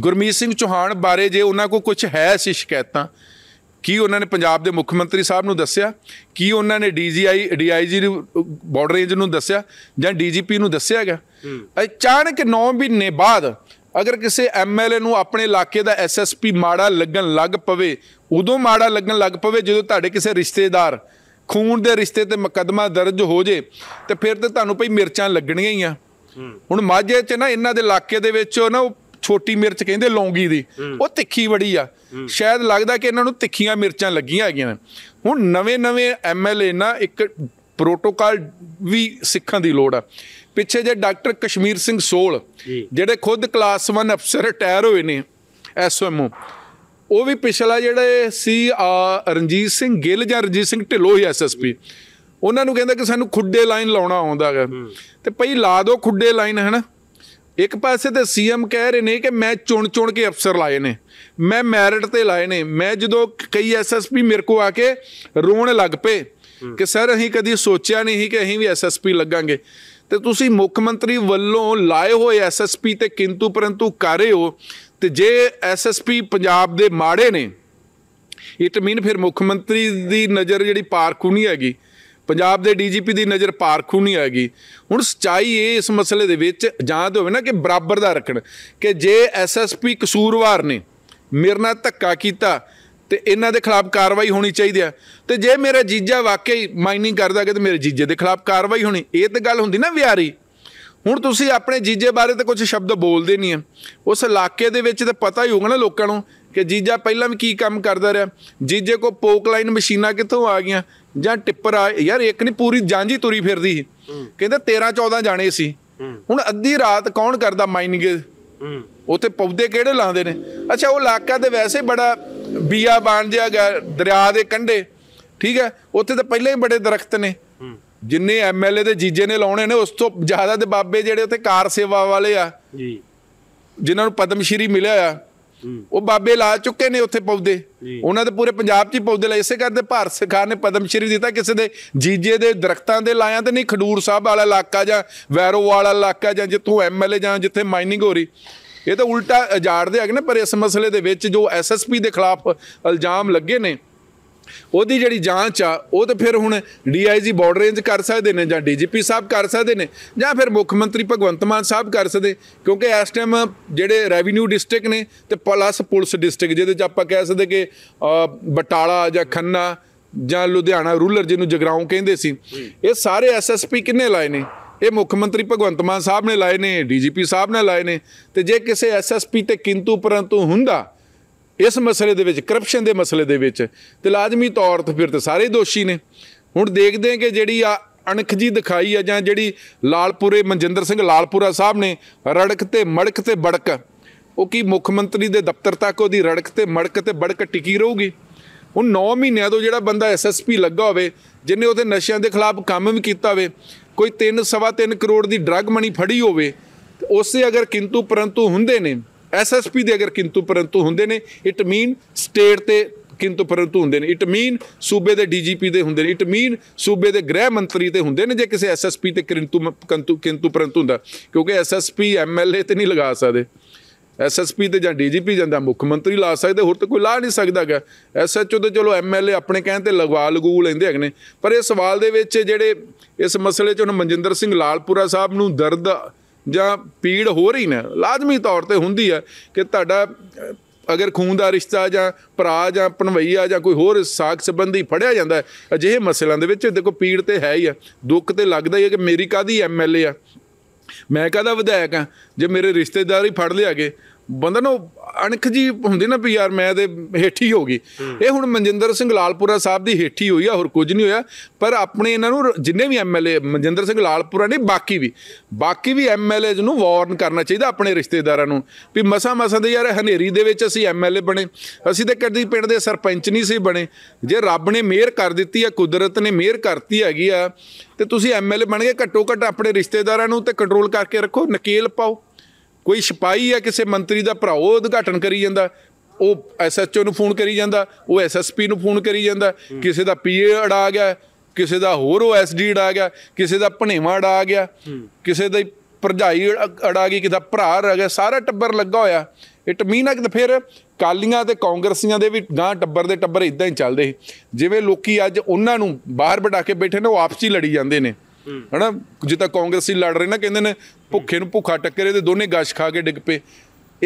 S1: ਗੁਰਮੀਤ ਸਿੰਘ ਚੋਹਾਨ ਬਾਰੇ ਜੇ ਉਹਨਾਂ ਕੋਲ ਕੁਝ ਹੈ ਸੀ ਸ਼ਿਕਾਇਤਾਂ ਕੀ ਉਹਨਾਂ ਨੇ ਪੰਜਾਬ ਦੇ ਮੁੱਖ ਮੰਤਰੀ ਸਾਹਿਬ ਨੂੰ ਦੱਸਿਆ ਕੀ ਉਹਨਾਂ ਨੇ ਡੀਜੀਆਈ ਡੀਆਈਜੀ ਬਾਰਡਰ ਰੇਂਜ ਨੂੰ ਦੱਸਿਆ ਜਾਂ ਡੀਜੀਪੀ ਨੂੰ ਦੱਸਿਆ ਹੈਗਾ ਅਚਾਨਕ 9 ਮਹੀਨੇ ਬਾਅਦ ਅਗਰ ਕਿਸੇ ਐਮਐਲਏ ਨੂੰ ਆਪਣੇ ਇਲਾਕੇ ਦਾ ਐਸਐਸਪੀ ਮਾੜਾ ਲੱਗਣ ਲੱਗ ਪਵੇ ਉਦੋਂ ਮਾੜਾ ਲੱਗਣ ਲੱਗ ਪਵੇ ਜਦੋਂ ਤੁਹਾਡੇ ਕਿਸੇ ਰਿਸ਼ਤੇਦਾਰ ਖੂਨ ਦੇ ਰਿਸ਼ਤੇ ਤੇ ਮੁਕੱਦਮਾ ਦਰਜ ਹੋ ਜੇ ਤੇ ਫਿਰ ਤੇ ਤੁਹਾਨੂੰ ਭਈ ਮਿਰਚਾਂ ਲੱਗਣੀਆਂ ਹੀ ਆ ਹੁਣ ਮਾਝੇ 'ਚ ਨਾ ਇਹਨਾਂ ਦੇ ਇਲਾਕੇ ਦੇ ਵਿੱਚ ਨਾ ਉਹ ਛੋਟੀ ਮਿਰਚ ਕਹਿੰਦੇ ਲੌਂਗੀ ਦੀ ਉਹ ਤਿੱਖੀ ਬੜੀ ਆ ਸ਼ਾਇਦ ਲੱਗਦਾ ਕਿ ਇਹਨਾਂ ਨੂੰ ਤਿੱਖੀਆਂ ਮਿਰਚਾਂ ਲੱਗੀਆਂ ਹੈਗੀਆਂ ਹੁਣ ਨਵੇਂ-ਨਵੇਂ ਐਮਐਲਏ ਨਾ ਇੱਕ ਪ੍ਰੋਟੋਕਾਲ ਵੀ ਸਿੱਖਣ ਦੀ ਲੋੜ ਆ ਪਿੱਛੇ ਜੇ ਡਾਕਟਰ ਕਸ਼ਮੀਰ ਸਿੰਘ ਸੋਲ ਜਿਹੜੇ ਖੁਦ ਕਲਾਸ 1 ਅਫਸਰ ਰਿਟਾਇਰ ਹੋਏ ਨੇ ਐਸਐਮਓ ਉਹ ਵੀ ਪਿਛਲਾ ਜਿਹੜਾ ਸੀ ਰਣਜੀਤ ਸਿੰਘ ਗਿੱਲ ਜਾਂ ਰਣਜੀਤ ਸਿੰਘ ਢਿੱਲੋਂ ਹੀ ਐਸਐਸਪੀ ਉਹਨਾਂ ਨੂੰ ਕਹਿੰਦਾ ਕਿ ਸਾਨੂੰ ਖੁੱਡੇ ਲਾਈਨ ਲਾਉਣਾ ਆਉਂਦਾ ਹੈ ਤੇ ਭਈ ਲਾ ਦਿਓ ਖੁੱਡੇ ਲਾਈਨ ਹਨ ਇੱਕ ਪਾਸੇ ਤੇ ਸੀਐਮ ਕਹਿ ਰਹੇ ਨੇ ਕਿ ਮੈਂ ਚੁਣ ਚੁਣ ਕੇ ਅਫਸਰ ਲਾਏ ਨੇ ਮੈਂ ਮੈਰਿਟ ਤੇ ਲਾਏ ਨੇ ਮੈਂ ਜਦੋਂ ਕਈ ਐਸਐਸਪੀ ਮੇਰੇ ਕੋ ਆ ਕੇ ਰੋਣ ਲੱਗ ਪਏ ਕਿ ਸਰ ਅਸੀਂ ਕਦੀ ਸੋਚਿਆ ਨਹੀਂ ਕਿ ਅਸੀਂ ਵੀ ਐਸਐਸਪੀ ਲੱਗਾਂਗੇ ਤੇ ਤੁਸੀਂ ਮੁੱਖ ਮੰਤਰੀ ਵੱਲੋਂ ਲਾਏ ਹੋਏ ਐਸਐਸਪੀ ਤੇ ਕਿੰਤੂ ਪਰੰਤੂ ਕਰ ਰਹੇ ਹੋ ਤੇ ਜੇ ਐਸਐਸਪੀ ਪੰਜਾਬ ਦੇ ਮਾੜੇ ਨੇ ਇਟ ਮੀਨ ਫਿਰ ਮੁੱਖ ਮੰਤਰੀ ਦੀ ਨਜ਼ਰ ਜਿਹੜੀ ਪਾਰਖੂ ਨਹੀਂ ਹੈਗੀ ਪੰਜਾਬ ਦੇ ਡੀਜੀਪੀ ਦੀ ਨਜ਼ਰ ਪਾਰਖੂ ਨਹੀਂ ਹੈਗੀ ਹੁਣ ਸਚਾਈ ਇਹ ਇਸ ਮਸਲੇ ਦੇ ਵਿੱਚ ਜਾਂ ਦੇ ਹੋਵੇ ਨਾ ਕਿ ਬਰਾਬਰ ਦਾ ਰੱਖਣ ਕਿ ਜੇ ਐਸਐਸਪੀ ਕਸੂਰਵਾਰ ਨੇ ਮੇਰੇ ਨਾਲ ਧੱਕਾ ਕੀਤਾ ਤੇ ਇਹਨਾਂ ਦੇ ਖਿਲਾਫ ਕਾਰਵਾਈ ਹੋਣੀ ਚਾਹੀਦੀ ਆ ਤੇ ਜੇ ਮੇਰਾ ਜੀਜਾ ਵਾਕਈ ਮਾਈਨਿੰਗ ਕਰਦਾ ਕਿ ਤੇ ਮੇਰੇ ਜੀਜੇ ਦੇ ਖਿਲਾਫ ਕਾਰਵਾਈ ਹੋਣੀ ਇਹ ਤੇ ਗੱਲ ਹੁੰਦੀ ਨਾ ਵਿਆਰੀ ਹੁਣ ਤੁਸੀਂ ਆਪਣੇ ਜੀਜੇ ਬਾਰੇ ਤਾਂ ਕੁਝ ਸ਼ਬਦ ਬੋਲਦੇ ਨਹੀਂ ਆ ਉਸ ਇਲਾਕੇ ਦੇ ਵਿੱਚ ਤਾਂ ਪਤਾ ਹੀ ਹੋਊਗਾ ਨਾ ਲੋਕਾਂ ਨੂੰ ਕਿ ਜੀਜਾ ਪਹਿਲਾਂ ਵੀ ਕੀ ਕੰਮ ਕਰਦਾ ਰਿਹਾ ਜੀਜੇ ਕੋ ਪੋਕ ਲਾਈਨ ਮਸ਼ੀਨਾਂ ਕਿੱਥੋਂ ਆ ਗਈਆਂ ਜਾਂ ਟਿੱਪਰ ਆ ਯਾਰ ਇੱਕ ਨਹੀਂ ਪੂਰੀ ਜਾਂਜੀ ਤੁਰੀ ਫਿਰਦੀ ਸੀ ਕਹਿੰਦਾ 13 14 ਜਾਣੇ ਸੀ ਹੁਣ ਅੱਧੀ ਰਾਤ ਕੌਣ ਕਰਦਾ ਮਾਈਨਿੰਗ ਉੱਥੇ ਪੌਦੇ ਕਿਹੜੇ ਲਾਉਂਦੇ ਨੇ ਅੱਛਾ ਉਹ ਇਲਾਕਾ ਤੇ ਵੈਸੇ ਬੜਾ ਬੀਆ ਬਣ ਜਿਆ ਦਰਿਆ ਦੇ ਕੰਢੇ ਠੀਕ ਹੈ ਉੱਥੇ ਤਾਂ ਪਹਿਲਾਂ ਹੀ ਬੜੇ ਦਰਖਤ ਨੇ ਜਿੰਨੇ ਐਮਐਲਏ ਦੇ ਜੀਜੇ ਨੇ ਲਾਉਣੇ ਨੇ ਉਸ ਤੋਂ ਜ਼ਿਆਦਾ ਤੇ ਬਾਬੇ ਜਿਹੜੇ ਉੱਥੇ ਕਾਰ ਸੇਵਾ ਵਾਲੇ ਆ ਜੀ ਜਿਨ੍ਹਾਂ ਨੂੰ ਪਦਮ ਸ਼੍ਰੀ ਮਿਲਿਆ ਆ ਉਹ ਬਾਬੇ ਲਾ ਚੁੱਕੇ ਨੇ ਉੱਥੇ ਪੌਦੇ ਉਹਨਾਂ ਦੇ ਪੂਰੇ ਪੰਜਾਬ 'ਚ ਹੀ ਪੌਦੇ ਲਾਏ ਇਸੇ ਕਰਕੇ ਭਾਰਤ ਸਰਕਾਰ ਨੇ ਪਦਮ ਸ਼੍ਰੀ ਦਿੱਤਾ ਕਿਸੇ ਦੇ ਜੀਜੇ ਦੇ ਦਰਖਤਾਂ ਦੇ ਲਾਇਆ ਤੇ ਨਹੀਂ ਖਡੂਰ ਸਾਹਿਬ ਵਾਲਾ ਇਲਾਕਾ ਜਾਂ ਵੈਰੋ ਵਾਲਾ ਇਲਾਕਾ ਜਾਂ ਜਿੱਥੋਂ ਐਮਐਲਏ ਜਾਂ ਜਿੱਥੇ ਮਾਈਨਿੰਗ ਹੋ ਰਹੀ ਇਹ ਤਾਂ ਉਲਟਾ ਆ ਹੈਗੇ ਨੇ ਪਰ ਇਸ ਮਸਲੇ ਦੇ ਵਿੱਚ ਜੋ ਐਸਐਸਪੀ ਦੇ ਖਿਲਾਫ ਇਲਜ਼ਾਮ ਲੱਗੇ ਨੇ ਉਹਦੀ ਜਿਹੜੀ ਜਾਂਚ ਆ ਉਹ ਤਾਂ ਫਿਰ ਹੁਣ ਡੀਆਈਜੀ ਬਾਰਡਰ ਰੇਂਜ ਕਰ ਸਕਦੇ ਨੇ ਜਾਂ ਡੀਜੀਪੀ ਸਾਹਿਬ ਕਰ ਸਕਦੇ ਨੇ ਜਾਂ ਫਿਰ ਮੁੱਖ ਮੰਤਰੀ ਭਗਵੰਤ ਮਾਨ ਸਾਹਿਬ ਕਰ ਸਕਦੇ ਕਿਉਂਕਿ ਇਸ ਟਾਈਮ ਜਿਹੜੇ ਰੈਵਨਿਊ ਡਿਸਟ੍ਰਿਕਟ ਨੇ ਤੇ ਪਲੱਸ ਪੁਲਿਸ ਡਿਸਟ੍ਰਿਕਟ ਜਿਹਦੇ ਚ ਆਪਾਂ ਕਹਿ ਸਕਦੇ ਕਿ ਬਟਾਲਾ ਜਾਂ ਖੰਨਾ ਜਾਂ ਲੁਧਿਆਣਾ ਰੂਲਰ ਜਿਹਨੂੰ ਜਗਰਾਉਂ ਕਹਿੰਦੇ ਸੀ ਇਹ ਸਾਰੇ ਐਸਐਸਪੀ ਕਿੰਨੇ ਲਾਏ ਨੇ ਇਹ ਮੁੱਖ ਮੰਤਰੀ ਭਗਵੰਤ ਮਾਨ ਸਾਹਿਬ ਨੇ ਲਾਏ ਨੇ ਡੀਜੀਪੀ ਸਾਹਿਬ ਨੇ ਲਾਏ ਨੇ ਤੇ ਜੇ ਕਿਸੇ ਐਸਐਸਪੀ ਤੇ ਕਿੰਤੂ ਪਰੰਤੂ ਹੁੰਦਾ ਇਸ ਮਸਲੇ ਦੇ ਵਿੱਚ ਕਰਪਸ਼ਨ ਦੇ ਮਸਲੇ ਦੇ ਵਿੱਚ ਤੇ ਲਾਜ਼ਮੀ ਤੌਰ ਤੇ ਫਿਰ ਤੇ ਸਾਰੇ ਦੋਸ਼ੀ ਨੇ ਹੁਣ ਦੇਖਦੇ ਹਾਂ ਕਿ ਜਿਹੜੀ ਆ ਅਣਖ ਜੀ ਦਿਖਾਈ ਆ ਜਾਂ ਜਿਹੜੀ ਲਾਲਪੁਰੇ ਮਨਜਿੰਦਰ ਸਿੰਘ ਲਾਲਪੁਰਾ ਸਾਹਿਬ ਨੇ ਰੜਕ ਤੇ ਮੜਕ ਤੇ ਬੜਕ ਉਹ ਕੀ ਮੁੱਖ ਮੰਤਰੀ ਦੇ ਦਫ਼ਤਰ ਤੱਕ ਉਹਦੀ ਰੜਕ ਤੇ ਮੜਕ ਤੇ ਬੜਕ ਟਿਕੀ ਰਹੂਗੀ ਹੁਣ 9 ਮਹੀਨਿਆਂ ਤੋਂ ਜਿਹੜਾ ਬੰਦਾ ਐਸਐਸਪੀ ਲੱਗਾ ਹੋਵੇ ਜਿਨੇ ਉਹਦੇ ਨਸ਼ਿਆਂ ਦੇ ਖਿਲਾਫ ਕੰਮ ਵੀ ਕੀਤਾ ਹੋਵੇ ਕੋਈ 3 ਸਵਾ 3 ਕਰੋੜ ਦੀ ਡਰੱਗ ਮਨੀ ਫੜੀ ਹੋਵੇ ਉਸੇ ਅਗਰ ਕਿੰਤੂ ਪਰੰਤੂ ਹੁੰਦੇ ਨੇ ਐਸਐਸਪੀ ਦੇ ਅਗਰ ਕਿੰਤੂ ਪਰੰਤੂ ਹੁੰਦੇ ਨੇ ਇਟ ਮੀਨ ਸਟੇਟ ਤੇ ਕਿੰਤੂ ਪਰੰਤੂ ਹੁੰਦੇ ਨੇ ਇਟ ਮੀਨ ਸੂਬੇ ਦੇ ਡੀਜੀਪੀ ਦੇ ਹੁੰਦੇ ਨੇ ਇਟ ਮੀਨ ਸੂਬੇ ਦੇ ਗ੍ਰਹਿ ਮੰਤਰੀ ਤੇ ਹੁੰਦੇ ਨੇ ਜੇ ਕਿਸੇ ਐਸਐਸਪੀ ਤੇ ਕਿੰਤੂ ਕਿੰਤੂ ਪਰੰਤੂ ਹੁੰਦਾ ਕਿਉਂਕਿ ਐਸਐਸਪੀ ਐਮਐਲਏ ਤੇ ਨਹੀਂ ਲਗਾ ਸਕਦੇ ਐਸਐਸਪੀ ਤੇ ਜਾਂ ਡੀਜੀਪੀ ਜਾਂਦਾ ਮੁੱਖ ਮੰਤਰੀ ਲਾ ਸਕਦੇ ਹੋਰ ਤਾਂ ਕੋਈ ਲਾ ਨਹੀਂ ਸਕਦਾਗਾ ਐਸਐਚਓ ਤੇ ਚਲੋ ਐਮਐਲਏ ਆਪਣੇ ਕਹਿਣ ਤੇ ਲਗਵਾ ਲਗੂ ਲੈਂਦੇ ਹੈਗੇ ਨੇ ਪਰ ਇਹ ਸਵਾਲ ਦੇ ਵਿੱਚ ਜਿਹੜੇ ਇਸ ਮਸਲੇ 'ਚ ਹੁਣ ਮਨਜਿੰਦਰ ਸਿੰਘ ਲਾਲਪੁਰਾ ਸਾਹਿਬ ਨੂੰ ਦਰਦ ਜਾਂ ਪੀੜ ਹੋ ਰਹੀ ਨੇ ਲਾਜ਼ਮੀ ਤੌਰ ਤੇ ਹੁੰਦੀ ਹੈ ਕਿ ਤੁਹਾਡਾ ਅਗਰ ਖੂਨ ਦਾ ਰਿਸ਼ਤਾ ਜਾਂ ਭਰਾ ਜਾਂ ਪਨਵਈਆ ਜਾਂ ਕੋਈ ਹੋਰ ਸਾਖ ਸੰਬੰਧੀ ਫੜਿਆ ਜਾਂਦਾ ਅਜਿਹੇ ਮਸਲਿਆਂ ਦੇ ਵਿੱਚ ਦੇਖੋ ਪੀੜ ਤੇ ਹੈ ਹੀ ਆ ਦੁੱਖ ਤੇ ਲੱਗਦਾ ਹੀ ਹੈ ਕਿ ਮੇਰੀ ਕਾਦੀ ਐਮਐਲਏ ਆ ਮੈਂ ਕਹਦਾ ਵਿਧਾਇਕ ਆ ਜੇ ਮੇਰੇ ਰਿਸ਼ਤੇਦਾਰ ਹੀ ਫੜ ਲਿਆਗੇ ਬੰਦਾ ਨੂੰ ਅਣਖ ਜੀ ਹੁੰਦੀ ਨਾ ਵੀ ਯਾਰ ਮੈਂ ਤੇ ਹੇਠੀ ਹੋ ਗਈ ਇਹ ਹੁਣ ਮਨਜਿੰਦਰ ਸਿੰਘ ਲਾਲਪੁਰਾ ਸਾਹਿਬ ਦੀ ਹੇਠੀ ਹੋਈ ਆ ਹੋਰ ਕੁਝ ਨਹੀਂ ਹੋਇਆ ਪਰ ਆਪਣੇ ਇਹਨਾਂ ਨੂੰ ਜਿੰਨੇ ਵੀ ਐਮਐਲਏ ਮਨਜਿੰਦਰ ਸਿੰਘ ਲਾਲਪੁਰਾ ਨਹੀਂ ਬਾਕੀ ਵੀ ਬਾਕੀ ਵੀ ਐਮਐਲਏਜ਼ ਨੂੰ ਵਾਰਨ ਕਰਨਾ ਚਾਹੀਦਾ ਆਪਣੇ ਰਿਸ਼ਤੇਦਾਰਾਂ ਨੂੰ ਵੀ ਮਸਾ ਮਸਾ ਦੇ ਯਾਰ ਹਨੇਰੀ ਦੇ ਵਿੱਚ ਅਸੀਂ ਐਮਐਲਏ ਬਣੇ ਅਸੀਂ ਤੇ ਕਦੀ ਪਿੰਡ ਦੇ ਸਰਪੰਚ ਨਹੀਂ ਸੀ ਬਣੇ ਜੇ ਰੱਬ ਨੇ ਮਿਹਰ ਕਰ ਦਿੱਤੀ ਆ ਕੁਦਰਤ ਨੇ ਮਿਹਰ ਕਰਤੀ ਹੈਗੀ ਆ ਤੇ ਤੁਸੀਂ ਐਮਐਲਏ ਬਣ ਕੇ ਘੱਟੋ ਘੱਟ ਆਪਣੇ ਰਿਸ਼ਤੇਦਾਰਾਂ ਨੂੰ ਤੇ ਕੰਟਰੋਲ ਕਰਕੇ ਰੱਖੋ ਨਕੇਲ ਪਾਓ ਕੋਈ ਸਿਪਾਈ ਆ ਕਿਸੇ ਮੰਤਰੀ ਦਾ ਭਰਾ ਉਹ ਉਦਘਾਟਨ ਕਰੀ ਜਾਂਦਾ ਉਹ ਐਸਐਚਓ ਨੂੰ ਫੋਨ ਕਰੀ ਜਾਂਦਾ ਉਹ ਐਸਐਸਪੀ ਨੂੰ ਫੋਨ ਕਰੀ ਜਾਂਦਾ ਕਿਸੇ ਦਾ ਪੀਏ ਅੜਾ ਗਿਆ ਕਿਸੇ ਦਾ ਹੋਰ ਉਹ ਐਸਡੀ ਅੜਾ ਗਿਆ ਕਿਸੇ ਦਾ ਭਣੇਵਾ ਅੜਾ ਗਿਆ ਕਿਸੇ ਦਾ ਭਰਜਾਈ ਅੜਾ ਗਈ ਕਿਦਾ ਭਰਾ ਰਹਿ ਗਿਆ ਸਾਰਾ ਟੱਬਰ ਲੱਗਾ ਹੋਇਆ ਇਟ ਮੀਨ ਕਿ ਫਿਰ ਕਾਲੀਆਂ ਤੇ ਕਾਂਗਰਸੀਆਂ ਦੇ ਵੀ ਗਾਂ ਟੱਬਰ ਦੇ ਟੱਬਰ ਇਦਾਂ ਹੀ ਚੱਲਦੇ ਜਿਵੇਂ ਲੋਕੀ ਅੱਜ ਉਹਨਾਂ ਨੂੰ ਬਾਹਰ ਬਿਠਾ ਕੇ ਬੈਠੇ ਨੇ ਉਹ ਆਪਸੀ ਲੜੀ ਜਾਂਦੇ ਨੇ ਹਣਾ ਜਿੱਦਾਂ ਕਾਂਗਰਸੀ ਲੜ ਰਹੇ ਨਾ ਕਹਿੰਦੇ ਨੇ ਭੁੱਖੇ ਨੂੰ ਭੁੱਖਾ ਟੱਕਰੇ ਤੇ ਦੋਨੇ ਗਸ਼ ਖਾ ਕੇ ਡਿੱਗ ਪਏ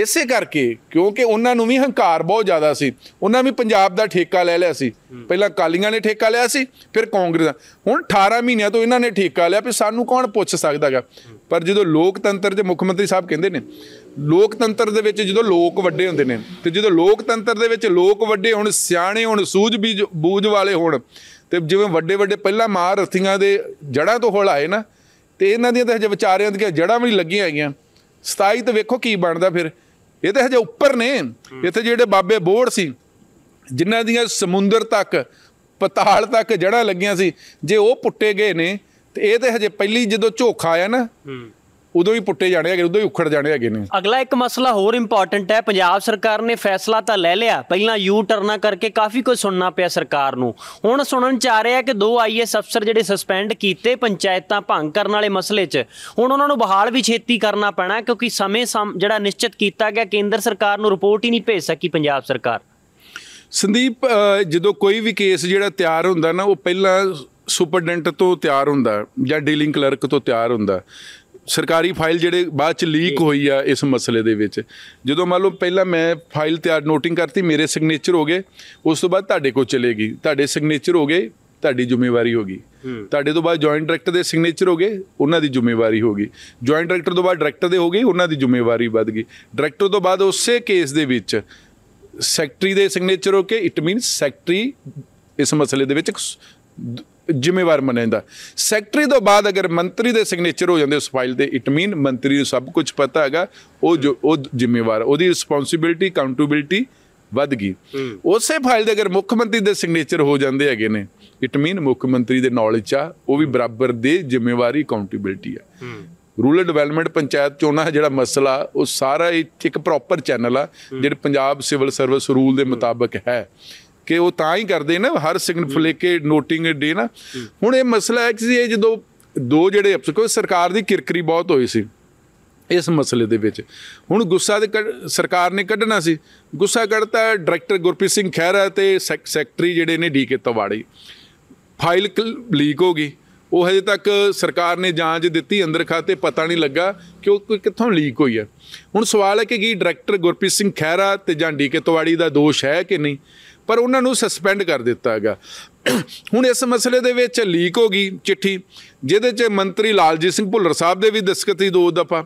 S1: ਇਸੇ ਕਰਕੇ ਕਿਉਂਕਿ ਉਹਨਾਂ ਨੂੰ ਵੀ ਹੰਕਾਰ ਬਹੁਤ ਜ਼ਿਆਦਾ ਸੀ ਉਹਨਾਂ ਵੀ ਪੰਜਾਬ ਦਾ ਠੇਕਾ ਲੈ ਲਿਆ ਸੀ ਪਹਿਲਾਂ ਕਾਲੀਆਂ ਨੇ ਠੇਕਾ ਲਿਆ ਸੀ ਫਿਰ ਕਾਂਗਰਸ ਹੁਣ 18 ਮਹੀਨਿਆਂ ਤੋਂ ਇਹਨਾਂ ਨੇ ਠੇਕਾ ਲਿਆ ਵੀ ਸਾਨੂੰ ਕੌਣ ਪੁੱਛ ਸਕਦਾਗਾ ਪਰ ਜਦੋਂ ਲੋਕਤੰਤਰ ਦੇ ਮੁੱਖ ਮੰਤਰੀ ਸਾਹਿਬ ਕਹਿੰਦੇ ਨੇ ਲੋਕਤੰਤਰ ਦੇ ਵਿੱਚ ਜਦੋਂ ਲੋਕ ਵੱਡੇ ਹੁੰਦੇ ਨੇ ਤੇ ਜਦੋਂ ਲੋਕਤੰਤਰ ਦੇ ਵਿੱਚ ਲੋਕ ਵੱਡੇ ਹੁਣ ਸਿਆਣੇ ਹੁਣ ਸੂਝ ਬੂਝ ਵਾਲੇ ਹੋਣ ਤੇ ਜਿਵੇਂ ਵੱਡੇ ਵੱਡੇ ਪਹਿਲਾਂ ਮਾਰ ਰਸਤੀਆਂ ਦੇ ਜੜਾਂ ਤੋਂ ਆਏ ਨਾ ਤੇ ਇਹਨਾਂ ਦੀਆਂ ਤਾਂ ਹਜੇ ਵਿਚਾਰਿਆਂ ਦੀਆਂ ਜੜਾਂ ਵੀ ਨਹੀਂ ਲੱਗੀਆਂ ਹੈਗੀਆਂ 27 ਤੇ ਵੇਖੋ ਕੀ ਬਣਦਾ ਫਿਰ ਇਹ ਤਾਂ ਹਜੇ ਉੱਪਰ ਨੇ ਇੱਥੇ ਜਿਹੜੇ ਬਾਬੇ ਬੋੜ ਸੀ ਜਿਨ੍ਹਾਂ ਦੀਆਂ ਸਮੁੰਦਰ ਤੱਕ ਪਤਾਲ ਤੱਕ ਜੜਾਂ ਲੱਗੀਆਂ ਸੀ ਜੇ ਉਹ ਪੁੱਟੇ ਗਏ ਨੇ ਤੇ ਇਹ ਤੇ ਹਜੇ ਪਹਿਲੀ ਜਦੋਂ ਝੋਖਾ ਆਇਆ ਨਾ ਉਦੋਂ ਹੀ ਪੁੱਟੇ ਜਾਣੇ ਹੈਗੇ ਉਦੋਂ ਹੀ ਉਖੜ ਜਾਣੇ ਹੈਗੇ ਨੇ
S2: ਅਗਲਾ ਇੱਕ ਮਸਲਾ ਹੋਰ ਇੰਪੋਰਟੈਂਟ ਹੈ ਪੰਜਾਬ ਸਰਕਾਰ ਨੇ ਫੈਸਲਾ ਤਾਂ ਲੈ ਲਿਆ ਪਹਿਲਾਂ ਯੂ ਟਰਨਾ ਕਰਕੇ ਕਾਫੀ ਕੁਝ ਸੁਣਨਾ ਪਿਆ ਸਰਕਾਰ ਨੂੰ ਹੁਣ ਸੁਣਨ ਚ ਆ ਰਿਹਾ ਕਿ ਦੋ ਆਈਐਸ ਅਫਸਰ ਜਿਹੜੇ ਸਸਪੈਂਡ ਕੀਤੇ ਪੰਚਾਇਤਾਂ ਭੰਗ ਕਰਨ ਵਾਲੇ ਮਸਲੇ 'ਚ ਹੁਣ ਉਹਨਾਂ ਨੂੰ ਬਹਾਲ ਵੀ ਛੇਤੀ ਕਰਨਾ ਪੈਣਾ ਕਿਉਂਕਿ ਸਮੇਂ ਜਿਹੜਾ ਨਿਸ਼ਚਿਤ ਕੀਤਾ ਗਿਆ ਕੇਂਦਰ ਸਰਕਾਰ ਨੂੰ ਰਿਪੋਰਟ ਹੀ ਨਹੀਂ ਭੇਜ ਸਕੀ ਪੰਜਾਬ ਸਰਕਾਰ
S1: ਸੰਦੀਪ ਜਦੋਂ ਕੋਈ ਵੀ ਕੇਸ ਜਿਹੜਾ ਤਿਆਰ ਹੁੰਦਾ ਨਾ ਉਹ ਪਹਿਲਾਂ ਸੁਪਰਡੈਂਟ ਤੋਂ ਤਿਆਰ ਹੁੰਦਾ ਜਾਂ ਡੀਲਿੰਗ ਕਲਰਕ ਤੋਂ ਤਿਆਰ ਹੁੰਦਾ ਸਰਕਾਰੀ ਫਾਈਲ ਜਿਹੜੇ ਬਾਅਦ ਚ ਲੀਕ ਹੋਈ ਆ ਇਸ ਮਸਲੇ ਦੇ ਵਿੱਚ ਜਦੋਂ ਮੰਨ ਲਓ ਪਹਿਲਾਂ ਮੈਂ ਫਾਈਲ ਤਿਆਰ ਨੋਟਿੰਗ ਕਰਤੀ ਮੇਰੇ ਸਿਗਨੇਚਰ ਹੋ ਗਏ ਉਸ ਤੋਂ ਬਾਅਦ ਤੁਹਾਡੇ ਕੋਲ ਚਲੇਗੀ ਤੁਹਾਡੇ ਸਿਗਨੇਚਰ ਹੋ ਗਏ ਤੁਹਾਡੀ ਜ਼ਿੰਮੇਵਾਰੀ ਹੋ ਗਈ ਤੁਹਾਡੇ ਤੋਂ ਬਾਅਦ ਜੁਆਇੰਟ ਡਾਇਰੈਕਟਰ ਦੇ ਸਿਗਨੇਚਰ ਹੋ ਗਏ ਉਹਨਾਂ ਦੀ ਜ਼ਿੰਮੇਵਾਰੀ ਹੋ ਗਈ ਜੁਆਇੰਟ ਡਾਇਰੈਕਟਰ ਤੋਂ ਬਾਅਦ ਡਾਇਰੈਕਟਰ ਦੇ ਹੋ ਗਏ ਉਹਨਾਂ ਦੀ ਜ਼ਿੰਮੇਵਾਰੀ ਵੱਧ ਗਈ ਡਾਇਰੈਕਟਰ ਤੋਂ ਬਾਅਦ ਉਸੇ ਕੇਸ ਦੇ ਵਿੱਚ ਸੈਕਟਰੀ ਦੇ ਸਿਗਨੇਚਰ ਹੋ ਕੇ ਇਟ ਮੀਨਸ ਸੈਕਟਰੀ ਇਸ ਮਸਲੇ ਦੇ ਵਿੱਚ ਜ਼ਿੰਮੇਵਾਰ ਮੰਨਿਆ ਜਾਂਦਾ ਸੈਕਟਰੀ ਤੋਂ ਬਾਅਦ ਅਗਰ ਮੰਤਰੀ ਦੇ ਸਿਗਨੇਚਰ ਹੋ ਜਾਂਦੇ ਉਸ ਫਾਈਲ ਦੇ ਇਟ ਮੀਨ ਮੰਤਰੀ ਨੂੰ ਸਭ ਕੁਝ ਪਤਾ ਹੈਗਾ ਉਹ ਜੋ ਉਹ ਜ਼ਿੰਮੇਵਾਰ ਉਹਦੀ ਰਿਸਪੌਂਸਿਬਿਲਟੀ ਕਾਉਂਟੇਬਿਲਟੀ ਵੱਧ ਗਈ ਉਸੇ ਫਾਈਲ ਦੇ ਅਗਰ ਮੁੱਖ ਮੰਤਰੀ ਦੇ ਸਿਗਨੇਚਰ ਹੋ ਜਾਂਦੇ ਹੈਗੇ ਨੇ ਇਟ ਮੀਨ ਮੁੱਖ ਮੰਤਰੀ ਦੇ ਨੌਲੇਜ ਆ ਉਹ ਵੀ ਬਰਾਬਰ ਦੇ ਜ਼ਿੰਮੇਵਾਰੀ ਕਾਉਂਟੇਬਿਲਟੀ ਆ ਰੂਰਲ ਡਿਵੈਲਪਮੈਂਟ ਪੰਚਾਇਤ ਚੋਣਾਂ ਜਿਹੜਾ ਮਸਲਾ ਉਹ ਸਾਰਾ ਇੱਕ ਪ੍ਰੋਪਰ ਚੈਨਲ ਆ ਜਿਹੜਾ ਪੰਜਾਬ ਸਿਵਲ ਸਰਵਿਸ ਰੂਲ ਦੇ ਮੁਤਾਬਕ ਹੈ ਕਿ ਉਹ ਤਾਂ ਹੀ ਕਰਦੇ ਨਾ ਹਰ ਫਲੇਕੇ ਨੋਟਿੰਗ ਡੇ ਨਾ ਹੁਣ ਇਹ ਮਸਲਾ ਹੈ ਕਿ ਇਹ ਜਦੋਂ ਦੋ ਜਿਹੜੇ ਕੋਈ ਸਰਕਾਰ ਦੀ ਕਿਰਕਰੀ ਬਹੁਤ ਹੋਈ ਸੀ ਇਸ ਮਸਲੇ ਦੇ ਵਿੱਚ ਹੁਣ ਗੁੱਸਾ ਦੇ ਸਰਕਾਰ ਨੇ ਕੱਢਣਾ ਸੀ ਗੁੱਸਾ ਕੱਢਤਾ ਡਾਇਰੈਕਟਰ ਗੁਰਪ੍ਰੀਤ ਸਿੰਘ ਖਹਿਰਾ ਤੇ ਸੈਕਟਰੀ ਜਿਹੜੇ ਨੇ ਡੀਕੇ ਤਵਾੜੀ ਫਾਈਲ ਲੀਕ ਹੋ ਗਈ ਉਹ ਹਜੇ ਤੱਕ ਸਰਕਾਰ ਨੇ ਜਾਂਚ ਦਿੱਤੀ ਅੰਦਰ ਖਾਤੇ ਪਤਾ ਨਹੀਂ ਲੱਗਾ ਕਿ ਉਹ ਕਿੱਥੋਂ ਲੀਕ ਹੋਈ ਹੈ ਹੁਣ ਸਵਾਲ ਹੈ ਕਿ ਕੀ ਡਾਇਰੈਕਟਰ ਗੁਰਪ੍ਰੀਤ ਸਿੰਘ ਖਹਿਰਾ ਤੇ ਜਾਂ ਡੀਕੇ ਤਵਾੜੀ ਦਾ ਦੋਸ਼ ਹੈ ਕਿ ਨਹੀਂ ਪਰ ਉਹਨਾਂ ਨੂੰ ਸਸਪੈਂਡ ਕਰ ਦਿੱਤਾ ਹੈਗਾ ਹੁਣ ਇਸ ਮਸਲੇ ਦੇ ਵਿੱਚ ਲੀਕ ਹੋ ਗਈ ਚਿੱਠੀ ਜਿਹਦੇ 'ਚ ਮੰਤਰੀ ਲਾਲਜੀਤ ਸਿੰਘ ਭੁੱਲਰ ਸਾਹਿਬ ਦੇ ਵੀ ਦਸਖਤ ਸੀ ਦੋ ਦਫਾ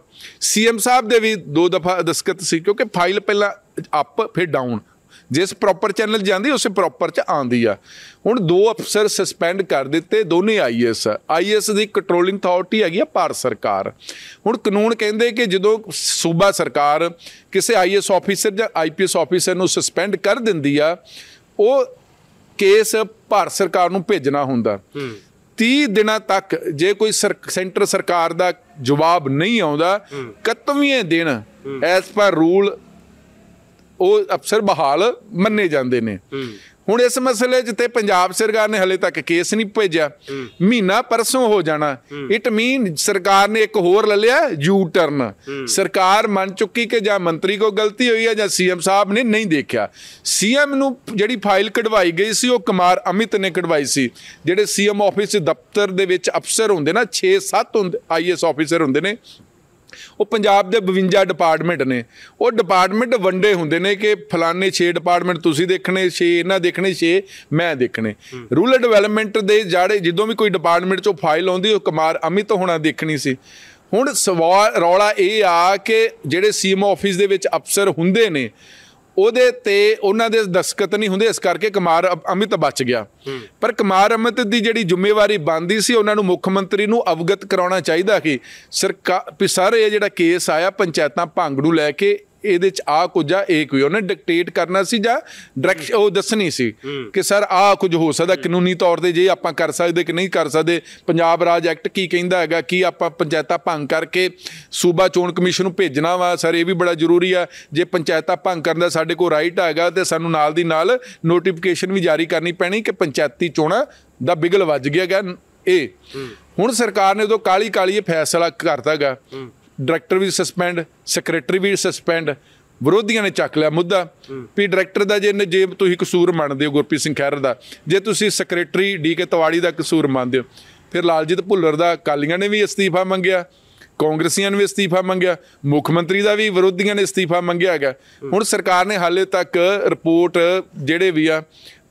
S1: ਸੀਐਮ ਸਾਹਿਬ ਦੇ ਵੀ ਦੋ ਦਫਾ ਦਸਖਤ ਸੀ ਕਿਉਂਕਿ ਫਾਈਲ ਪਹਿਲਾਂ ਅਪ ਫਿਰ ਡਾਊਨ ਜਿਸ ਪ੍ਰੋਪਰ ਚੈਨਲ ਜਾਂਦੀ ਉਸੇ ਪ੍ਰੋਪਰ ਚ ਆਂਦੀ ਆ ਹੁਣ ਦੋ ਅਫਸਰ ਸਸਪੈਂਡ ਕਰ ਦਿੱਤੇ ਦੋਨੇ ਆਈਐਸ ਆਈਐਸ ਦੀ ਕੰਟਰੋਲਿੰਗ ਅਥਾਰਟੀ ਹੈਗੀ ਆ ਭਾਰਤ ਸਰਕਾਰ ਹੁਣ ਕਾਨੂੰਨ ਕਹਿੰਦੇ ਕਿ ਜਦੋਂ ਸੂਬਾ ਸਰਕਾਰ ਕਿਸੇ ਆਈਐਸ ਆਫੀਸਰ ਜਾਂ ਆਈਪੀਐਸ ਆਫੀਸਰ ਨੂੰ ਸਸਪੈਂਡ ਕਰ ਦਿੰਦੀ ਆ ਉਹ ਕੇਸ ਭਾਰਤ ਸਰਕਾਰ ਨੂੰ ਭੇਜਣਾ ਹੁੰਦਾ 30 ਦਿਨਾਂ ਤੱਕ ਜੇ ਕੋਈ ਸੈਂਟਰ ਸਰਕਾਰ ਦਾ ਜਵਾਬ ਨਹੀਂ ਆਉਂਦਾ 31ਵੇਂ ਦਿਨ ਐਸ ਪਰ ਰੂਲ ਉਹ ਅਫਸਰ ਬਹਾਲ ਮੰਨੇ ਜਾਂਦੇ ਨੇ ਹੁਣ ਇਸ ਮਸਲੇ 'ਚ ਤੇ ਪੰਜਾਬ ਸਰਕਾਰ ਨੇ ਹਲੇ ਤੱਕ ਕੇਸ ਨਹੀਂ ਭੇਜਿਆ ਮਹੀਨਾ ਪਰਸੋਂ ਹੋ ਜਾਣਾ ਇਟ ਮੀਨ ਸਰਕਾਰ ਨੇ ਇੱਕ ਹੋਰ ਲੈ ਲਿਆ ਯੂ ਟਰਨ ਸਰਕਾਰ ਮੰਨ ਚੁੱਕੀ ਕਿ ਜਾਂ ਮੰਤਰੀ ਕੋ ਗਲਤੀ ਹੋਈ ਹੈ ਜਾਂ ਸੀਐਮ ਸਾਹਿਬ ਨੇ ਨਹੀਂ ਦੇਖਿਆ ਸੀਐਮ ਨੂੰ ਜਿਹੜੀ ਫਾਈਲ ਕਢਵਾਈ ਗਈ ਸੀ ਉਹ ਕੁਮਾਰ ਅਮਿਤ ਨੇ ਕਢਵਾਈ ਸੀ ਜਿਹੜੇ ਸੀਐਮ ਆਫਿਸ ਦਫ਼ਤਰ ਦੇ ਵਿੱਚ ਅਫਸਰ ਹੁੰਦੇ ਨਾ 6-7 ਹੁੰਦੇ ਆਈਐਸ ਆਫਿਸਰ ਹੁੰਦੇ ਨੇ ਉਹ ਪੰਜਾਬ ਦੇ 52 ਡਿਪਾਰਟਮੈਂਟ ਨੇ ਉਹ ਡਿਪਾਰਟਮੈਂਟ ਵੰਡੇ ਹੁੰਦੇ ਨੇ ਕਿ ਫਲਾਣੇ 6 ਡਿਪਾਰਟਮੈਂਟ ਤੁਸੀਂ ਦੇਖਣੇ 6 ਇਹਨਾਂ ਦੇਖਣੇ 6 ਮੈਂ ਦੇਖਣੇ ਰੂਰਲ ਡਿਵੈਲਪਮੈਂਟ ਦੇ ਜਾੜੇ ਜਦੋਂ ਵੀ ਕੋਈ ਡਿਪਾਰਟਮੈਂਟ ਚੋਂ ਫਾਈਲ ਆਉਂਦੀ ਉਹ ਕੁਮਾਰ ਅਮਿਤ ਹੋਣਾ ਦੇਖਣੀ ਸੀ ਹੁਣ ਸਵਾਲ ਰੌਲਾ ਇਹ ਆ ਕਿ ਜਿਹੜੇ ਸੀਐਮ ਆਫਿਸ ਦੇ ਵਿੱਚ ਅਫਸਰ ਹੁੰਦੇ ਨੇ ਉਹਦੇ ਤੇ ਉਹਨਾਂ ਦੇ ਦਸਕਤ ਨਹੀਂ ਹੁੰਦੇ ਇਸ ਕਰਕੇ ਕੁਮਾਰ ਅਮਿਤ ਬਚ ਗਿਆ ਪਰ ਕੁਮਾਰ ਅਮਿਤ ਦੀ ਜਿਹੜੀ ਜ਼ਿੰਮੇਵਾਰੀ ਬੰਦੀ ਸੀ ਉਹਨਾਂ ਨੂੰ ਮੁੱਖ ਮੰਤਰੀ ਨੂੰ ਅਵਗਤ ਕਰਾਉਣਾ ਚਾਹੀਦਾ ਕਿ ਸਰਕਾਰ ਪਿਸਰ ਇਹ ਜਿਹੜਾ ਕੇਸ ਆਇਆ ਪੰਚਾਇਤਾਂ ਭੰਗੜੂ ਲੈ ਕੇ ਇਹਦੇ ਚ ਆ ਕੁਝ ਆ ਇਹ ਕੋਈ ਉਹਨੇ ਡਿਕਟੇਟ ਕਰਨਾ ਸੀ ਜਾਂ ਡਾਇਰੈਕਸ਼ਨ ਉਹ ਦੱਸਣੀ ਸੀ ਕਿ ਸਰ ਆ ਕੁਝ ਹੋ ਸਕਦਾ ਕਾਨੂੰਨੀ ਤੌਰ ਤੇ ਜੇ ਆਪਾਂ ਕਰ ਸਕਦੇ ਕਿ ਨਹੀਂ ਕਰ ਸਕਦੇ ਪੰਜਾਬ ਰਾਜ ਐਕਟ ਕੀ ਕਹਿੰਦਾ ਹੈਗਾ ਕਿ ਆਪਾਂ ਪੰਚਾਇਤਾਂ ਭੰਗ ਕਰਕੇ ਸੂਬਾ ਚੋਣ ਕਮਿਸ਼ਨ ਨੂੰ ਭੇਜਣਾ ਵਾ ਸਰ ਇਹ ਵੀ ਬੜਾ ਜ਼ਰੂਰੀ ਆ ਜੇ ਪੰਚਾਇਤਾਂ ਭੰਗ ਕਰਨ ਦਾ ਸਾਡੇ ਕੋਲ ਰਾਈਟ ਹੈਗਾ ਤੇ ਸਾਨੂੰ ਨਾਲ ਦੀ ਨਾਲ ਨੋਟੀਫਿਕੇਸ਼ਨ ਵੀ ਜਾਰੀ ਕਰਨੀ ਪੈਣੀ ਕਿ ਪੰਚਾਇਤੀ ਚੋਣਾਂ ਦਾ ਬਿਗਲ ਵੱਜ ਗਿਆ ਹੈਗਾ ਇਹ ਹੁਣ ਸਰਕਾਰ ਨੇ ਉਦੋਂ ਕਾਲੀ ਕਾਲੀ ਇਹ ਫੈਸਲਾ ਕਰਤਾਗਾ ਡਾਇਰੈਕਟਰ ਵੀ ਸਸਪੈਂਡ ਸੈਕਟਰੀ ਵੀ ਸਸਪੈਂਡ ਵਿਰੋਧੀਆਂ ਨੇ ਚੱਕ ਲਿਆ ਮੁੱਦਾ ਵੀ ਡਾਇਰੈਕਟਰ ਦਾ ਜੇ ਜੇ ਤੁਸੀਂ ਕਸੂਰ ਮੰਨਦੇ ਹੋ ਗੁਰਪ੍ਰੀਤ ਸਿੰਘ ਖਹਿਰ ਦਾ ਜੇ ਤੁਸੀਂ ਸੈਕਟਰੀ ਡੀ ਕੇ ਤਵਾੜੀ ਦਾ ਕਸੂਰ ਮੰਨਦੇ ਹੋ ਫਿਰ ਲਾਲਜੀਤ ਭੁੱਲਰ ਦਾ ਕਾਲੀਆਂ ਨੇ ਵੀ ਅਸਤੀਫਾ ਮੰਗਿਆ ਕਾਂਗਰਸੀਆਂ ਨੇ ਵੀ ਅਸਤੀਫਾ ਮੰਗਿਆ ਮੁੱਖ ਮੰਤਰੀ ਦਾ ਵੀ ਵਿਰੋਧੀਆਂ ਨੇ ਅਸਤੀਫਾ ਮੰਗਿਆ ਹੈਗਾ ਹੁਣ ਸਰਕਾਰ ਨੇ ਹਾਲੇ ਤੱਕ ਰਿਪੋਰਟ ਜਿਹੜੇ ਵੀ ਆ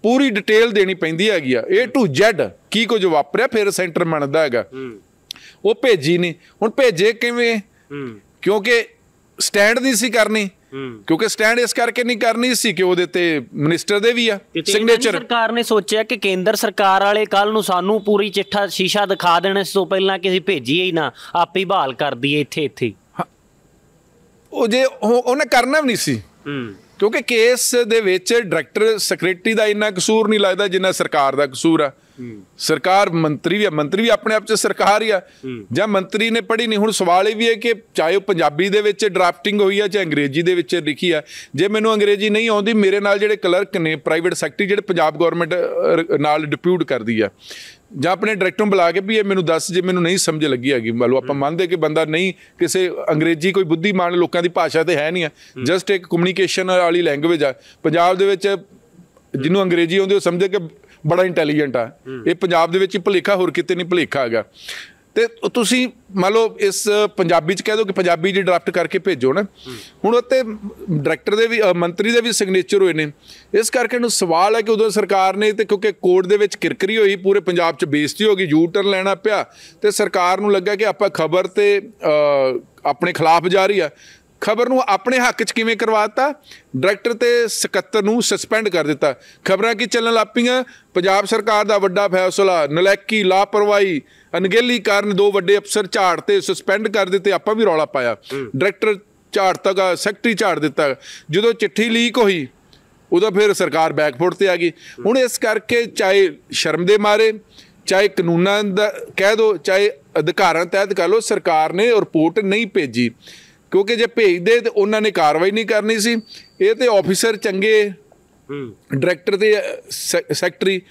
S1: ਪੂਰੀ ਡਿਟੇਲ ਦੇਣੀ ਪੈਂਦੀ ਹੈਗੀ ਆ A to Z ਕੀ ਕੁਝ ਵਾਪਰਿਆ ਫਿਰ ਸੈਂਟਰ ਮੰਨਦਾ ਹੈਗਾ ਉਹ ਭੇਜੀ ਨਹੀਂ ਹੁਣ ਭੇਜੇ ਕਿਵੇਂ ਕਿਉਂਕਿ ਸਟੈਂਡ ਨਹੀਂ ਸੀ ਕਰਨੀ ਕਿਉਂਕਿ ਸਟੈਂਡ ਇਸ ਕਰਕੇ ਨਹੀਂ ਕਰਨੀ ਸੀ ਕਿ ਉਹਦੇ ਤੇ ਮਿਨਿਸਟਰ ਦੇ ਵੀ ਆ ਸਿਗਨੇਚਰ
S2: ਸਰਕਾਰ ਨੇ ਸੋਚਿਆ ਕਿ ਕੇਂਦਰ ਸਰਕਾਰ ਵਾਲੇ ਕੱਲ ਨੂੰ ਸਾਨੂੰ ਪੂਰੀ ਚਿੱਠਾ ਸ਼ੀਸ਼ਾ ਦਿਖਾ ਦੇਣ ਇਸ ਤੋਂ ਪਹਿਲਾਂ ਕਿ ਅਸੀਂ ਭੇਜੀਏ ਹੀ ਨਾ ਆਪੇ ਹੀ ਬਹਾਲ ਕਰ ਦਈਏ ਇੱਥੇ ਇੱਥੇ
S1: ਉਹ ਜੇ ਉਹਨੇ ਕਰਨਾ ਵੀ ਨਹੀਂ ਸੀ ਕਿਉਂਕਿ ਕੇਸ ਦੇ ਵਿੱਚ ਡਾਇਰੈਕਟਰ ਸੈਕਟਰੀ ਦਾ ਇੰਨਾ ਕਸੂਰ ਨਹੀਂ ਲੱਗਦਾ ਜਿੰਨਾ ਸਰਕਾਰ ਦਾ ਕਸੂਰ ਆ ਸਰਕਾਰ ਮੰਤਰੀ ਵੀ ਮੰਤਰੀ ਵੀ ਆਪਣੇ ਆਪ 'ਚ ਸਰਕਾਰ ਹੀ ਆ ਜਾਂ ਮੰਤਰੀ ਨੇ ਪੜ੍ਹੀ ਨਹੀਂ ਹੁਣ ਸਵਾਲ ਇਹ ਵੀ ਹੈ ਕਿ ਚਾਹੇ ਉਹ ਪੰਜਾਬੀ ਦੇ ਵਿੱਚ ਡਰਾਫਟਿੰਗ ਹੋਈ ਆ ਜਾਂ ਅੰਗਰੇਜ਼ੀ ਦੇ ਵਿੱਚ ਲਿਖੀ ਆ ਜੇ ਮੈਨੂੰ ਅੰਗਰੇਜ਼ੀ ਨਹੀਂ ਆਉਂਦੀ ਮੇਰੇ ਨਾਲ ਜਿਹੜੇ ਕਲਰਕ ਨੇ ਪ੍ਰਾਈਵੇਟ ਸੈਕਟਰੀ ਜਿਹੜੇ ਪੰਜਾਬ ਗਵਰਨਮੈਂਟ ਨਾਲ ਡਿਪਿਊਟ ਕਰਦੀ ਆ ਜਾਂ ਆਪਣੇ ਡਾਇਰੈਕਟਰ ਨੂੰ ਬੁਲਾ ਕੇ ਵੀ ਇਹ ਮੈਨੂੰ ਦੱਸ ਜੇ ਮੈਨੂੰ ਨਹੀਂ ਸਮਝ ਲੱਗੀ ਹੈਗੀ ਮੰਨ ਲਓ ਆਪਾਂ ਮੰਨਦੇ ਕਿ ਬੰਦਾ ਨਹੀਂ ਕਿਸੇ ਅੰਗਰੇਜ਼ੀ ਕੋਈ ਬੁੱਧੀਮਾਨ ਲੋਕਾਂ ਦੀ ਭਾਸ਼ਾ ਤੇ ਹੈ ਨਹੀਂ ਆ ਜਸਟ ਇੱਕ ਕਮਿਊਨੀਕੇਸ਼ਨ ਵਾਲੀ ਲੈਂਗੁਏਜ ਆ ਪੰਜਾਬ ਦੇ ਵਿੱਚ ਜਿਹਨੂੰ ਅੰਗਰੇਜ਼ੀ ਆਉਂਦੀ ਉਹ ਸਮਝੇ ਕਿ ਬੜਾ ਇੰਟੈਲੀਜੈਂਟ ਆ ਇਹ ਪੰਜਾਬ ਦੇ ਵਿੱਚ ਹੀ ਭਲੇਖਾ ਹੋਰ ਕਿਤੇ ਨਹੀਂ ਭਲੇਖਾ ਹੈਗਾ ਤੇ ਤੁਸੀਂ ਮੰਨ ਲਓ ਇਸ ਪੰਜਾਬੀ ਚ ਕਹਿ ਦਿਓ ਕਿ ਪੰਜਾਬੀ ਜੀ ਡਰਾਫਟ ਕਰਕੇ ਭੇਜੋ ਨਾ ਹੁਣ ਉੱਤੇ ਡਾਇਰੈਕਟਰ ਦੇ ਵੀ ਮੰਤਰੀ ਦੇ ਵੀ ਸਿਗਨੇਚਰ ਹੋਏ ਨੇ ਇਸ ਕਰਕੇ ਨੂੰ ਸਵਾਲ ਹੈ ਕਿ ਉਦੋਂ ਸਰਕਾਰ ਨੇ ਤੇ ਕਿਉਂਕਿ ਕੋਰਟ ਦੇ ਵਿੱਚ ਕਿਰਕਰੀ ਹੋਈ ਪੂਰੇ ਪੰਜਾਬ ਚ ਬੇਇੱਜ਼ਤੀ ਹੋ ਗਈ ਯੂ ਟਰਨ ਲੈਣਾ ਪਿਆ ਤੇ ਸਰਕਾਰ ਨੂੰ ਲੱਗਾ ਕਿ ਆਪਾਂ ਖਬਰ ਤੇ ਆਪਣੇ ਖਿਲਾਫ ਜਾ ਰਹੀ ਆ ਖਬਰ ਨੂੰ ਆਪਣੇ ਹੱਕ 'ਚ ਕਿਵੇਂ ਕਰਵਾਤਾ ਡਾਇਰੈਕਟਰ ਤੇ ਸਕੱਤਰ ਨੂੰ ਸਸਪੈਂਡ ਕਰ ਦਿੱਤਾ ਖਬਰਾਂ ਕੀ ਚੱਲਣ ਲੱਪੀਆਂ ਪੰਜਾਬ ਸਰਕਾਰ ਦਾ ਵੱਡਾ ਫੈਸਲਾ ਨਲੈਕੀ ਲਾਪਰਵਾਹੀ ਅਨਗੇਲੀ ਕਾਰਨ ਦੋ ਵੱਡੇ ਅਫਸਰ ਝਾੜ ਤੇ ਸਸਪੈਂਡ ਕਰ ਦਿੱਤੇ ਆਪਾਂ ਵੀ ਰੌਲਾ ਪਾਇਆ ਡਾਇਰੈਕਟਰ ਝਾੜ ਤੱਕ ਸੈਕਟਰੀ ਝਾੜ ਦਿੱਤਾ ਜਦੋਂ ਚਿੱਠੀ ਲੀਕ ਹੋਈ ਉਦੋਂ ਫਿਰ ਸਰਕਾਰ ਬੈਕਫੁੱਟ ਤੇ ਆ ਗਈ ਹੁਣ ਇਸ ਕਰਕੇ ਚਾਹੇ ਸ਼ਰਮ ਦੇ ਮਾਰੇ ਚਾਹੇ ਕਾਨੂੰਨਾਂ ਦਾ ਕਹਿ ਦੋ ਚਾਹੇ ਅਧਿਕਾਰਾਂ ਤਹਿਤ ਕਹ ਲੋ ਸਰਕਾਰ ਨੇ ਰਿਪੋਰਟ ਨਹੀਂ ਭੇਜੀ ਕਿਉਂਕਿ ਜੇ ਭੇਜਦੇ ਤੇ ਉਹਨਾਂ ਨੇ ਕਾਰਵਾਈ ਨਹੀਂ ਕਰਨੀ ਸੀ ਇਹ ਤੇ ਆਫੀਸਰ ਚੰਗੇ ਡਾਇਰੈਕਟਰ ਤੇ ਸੈਕਟਰੀ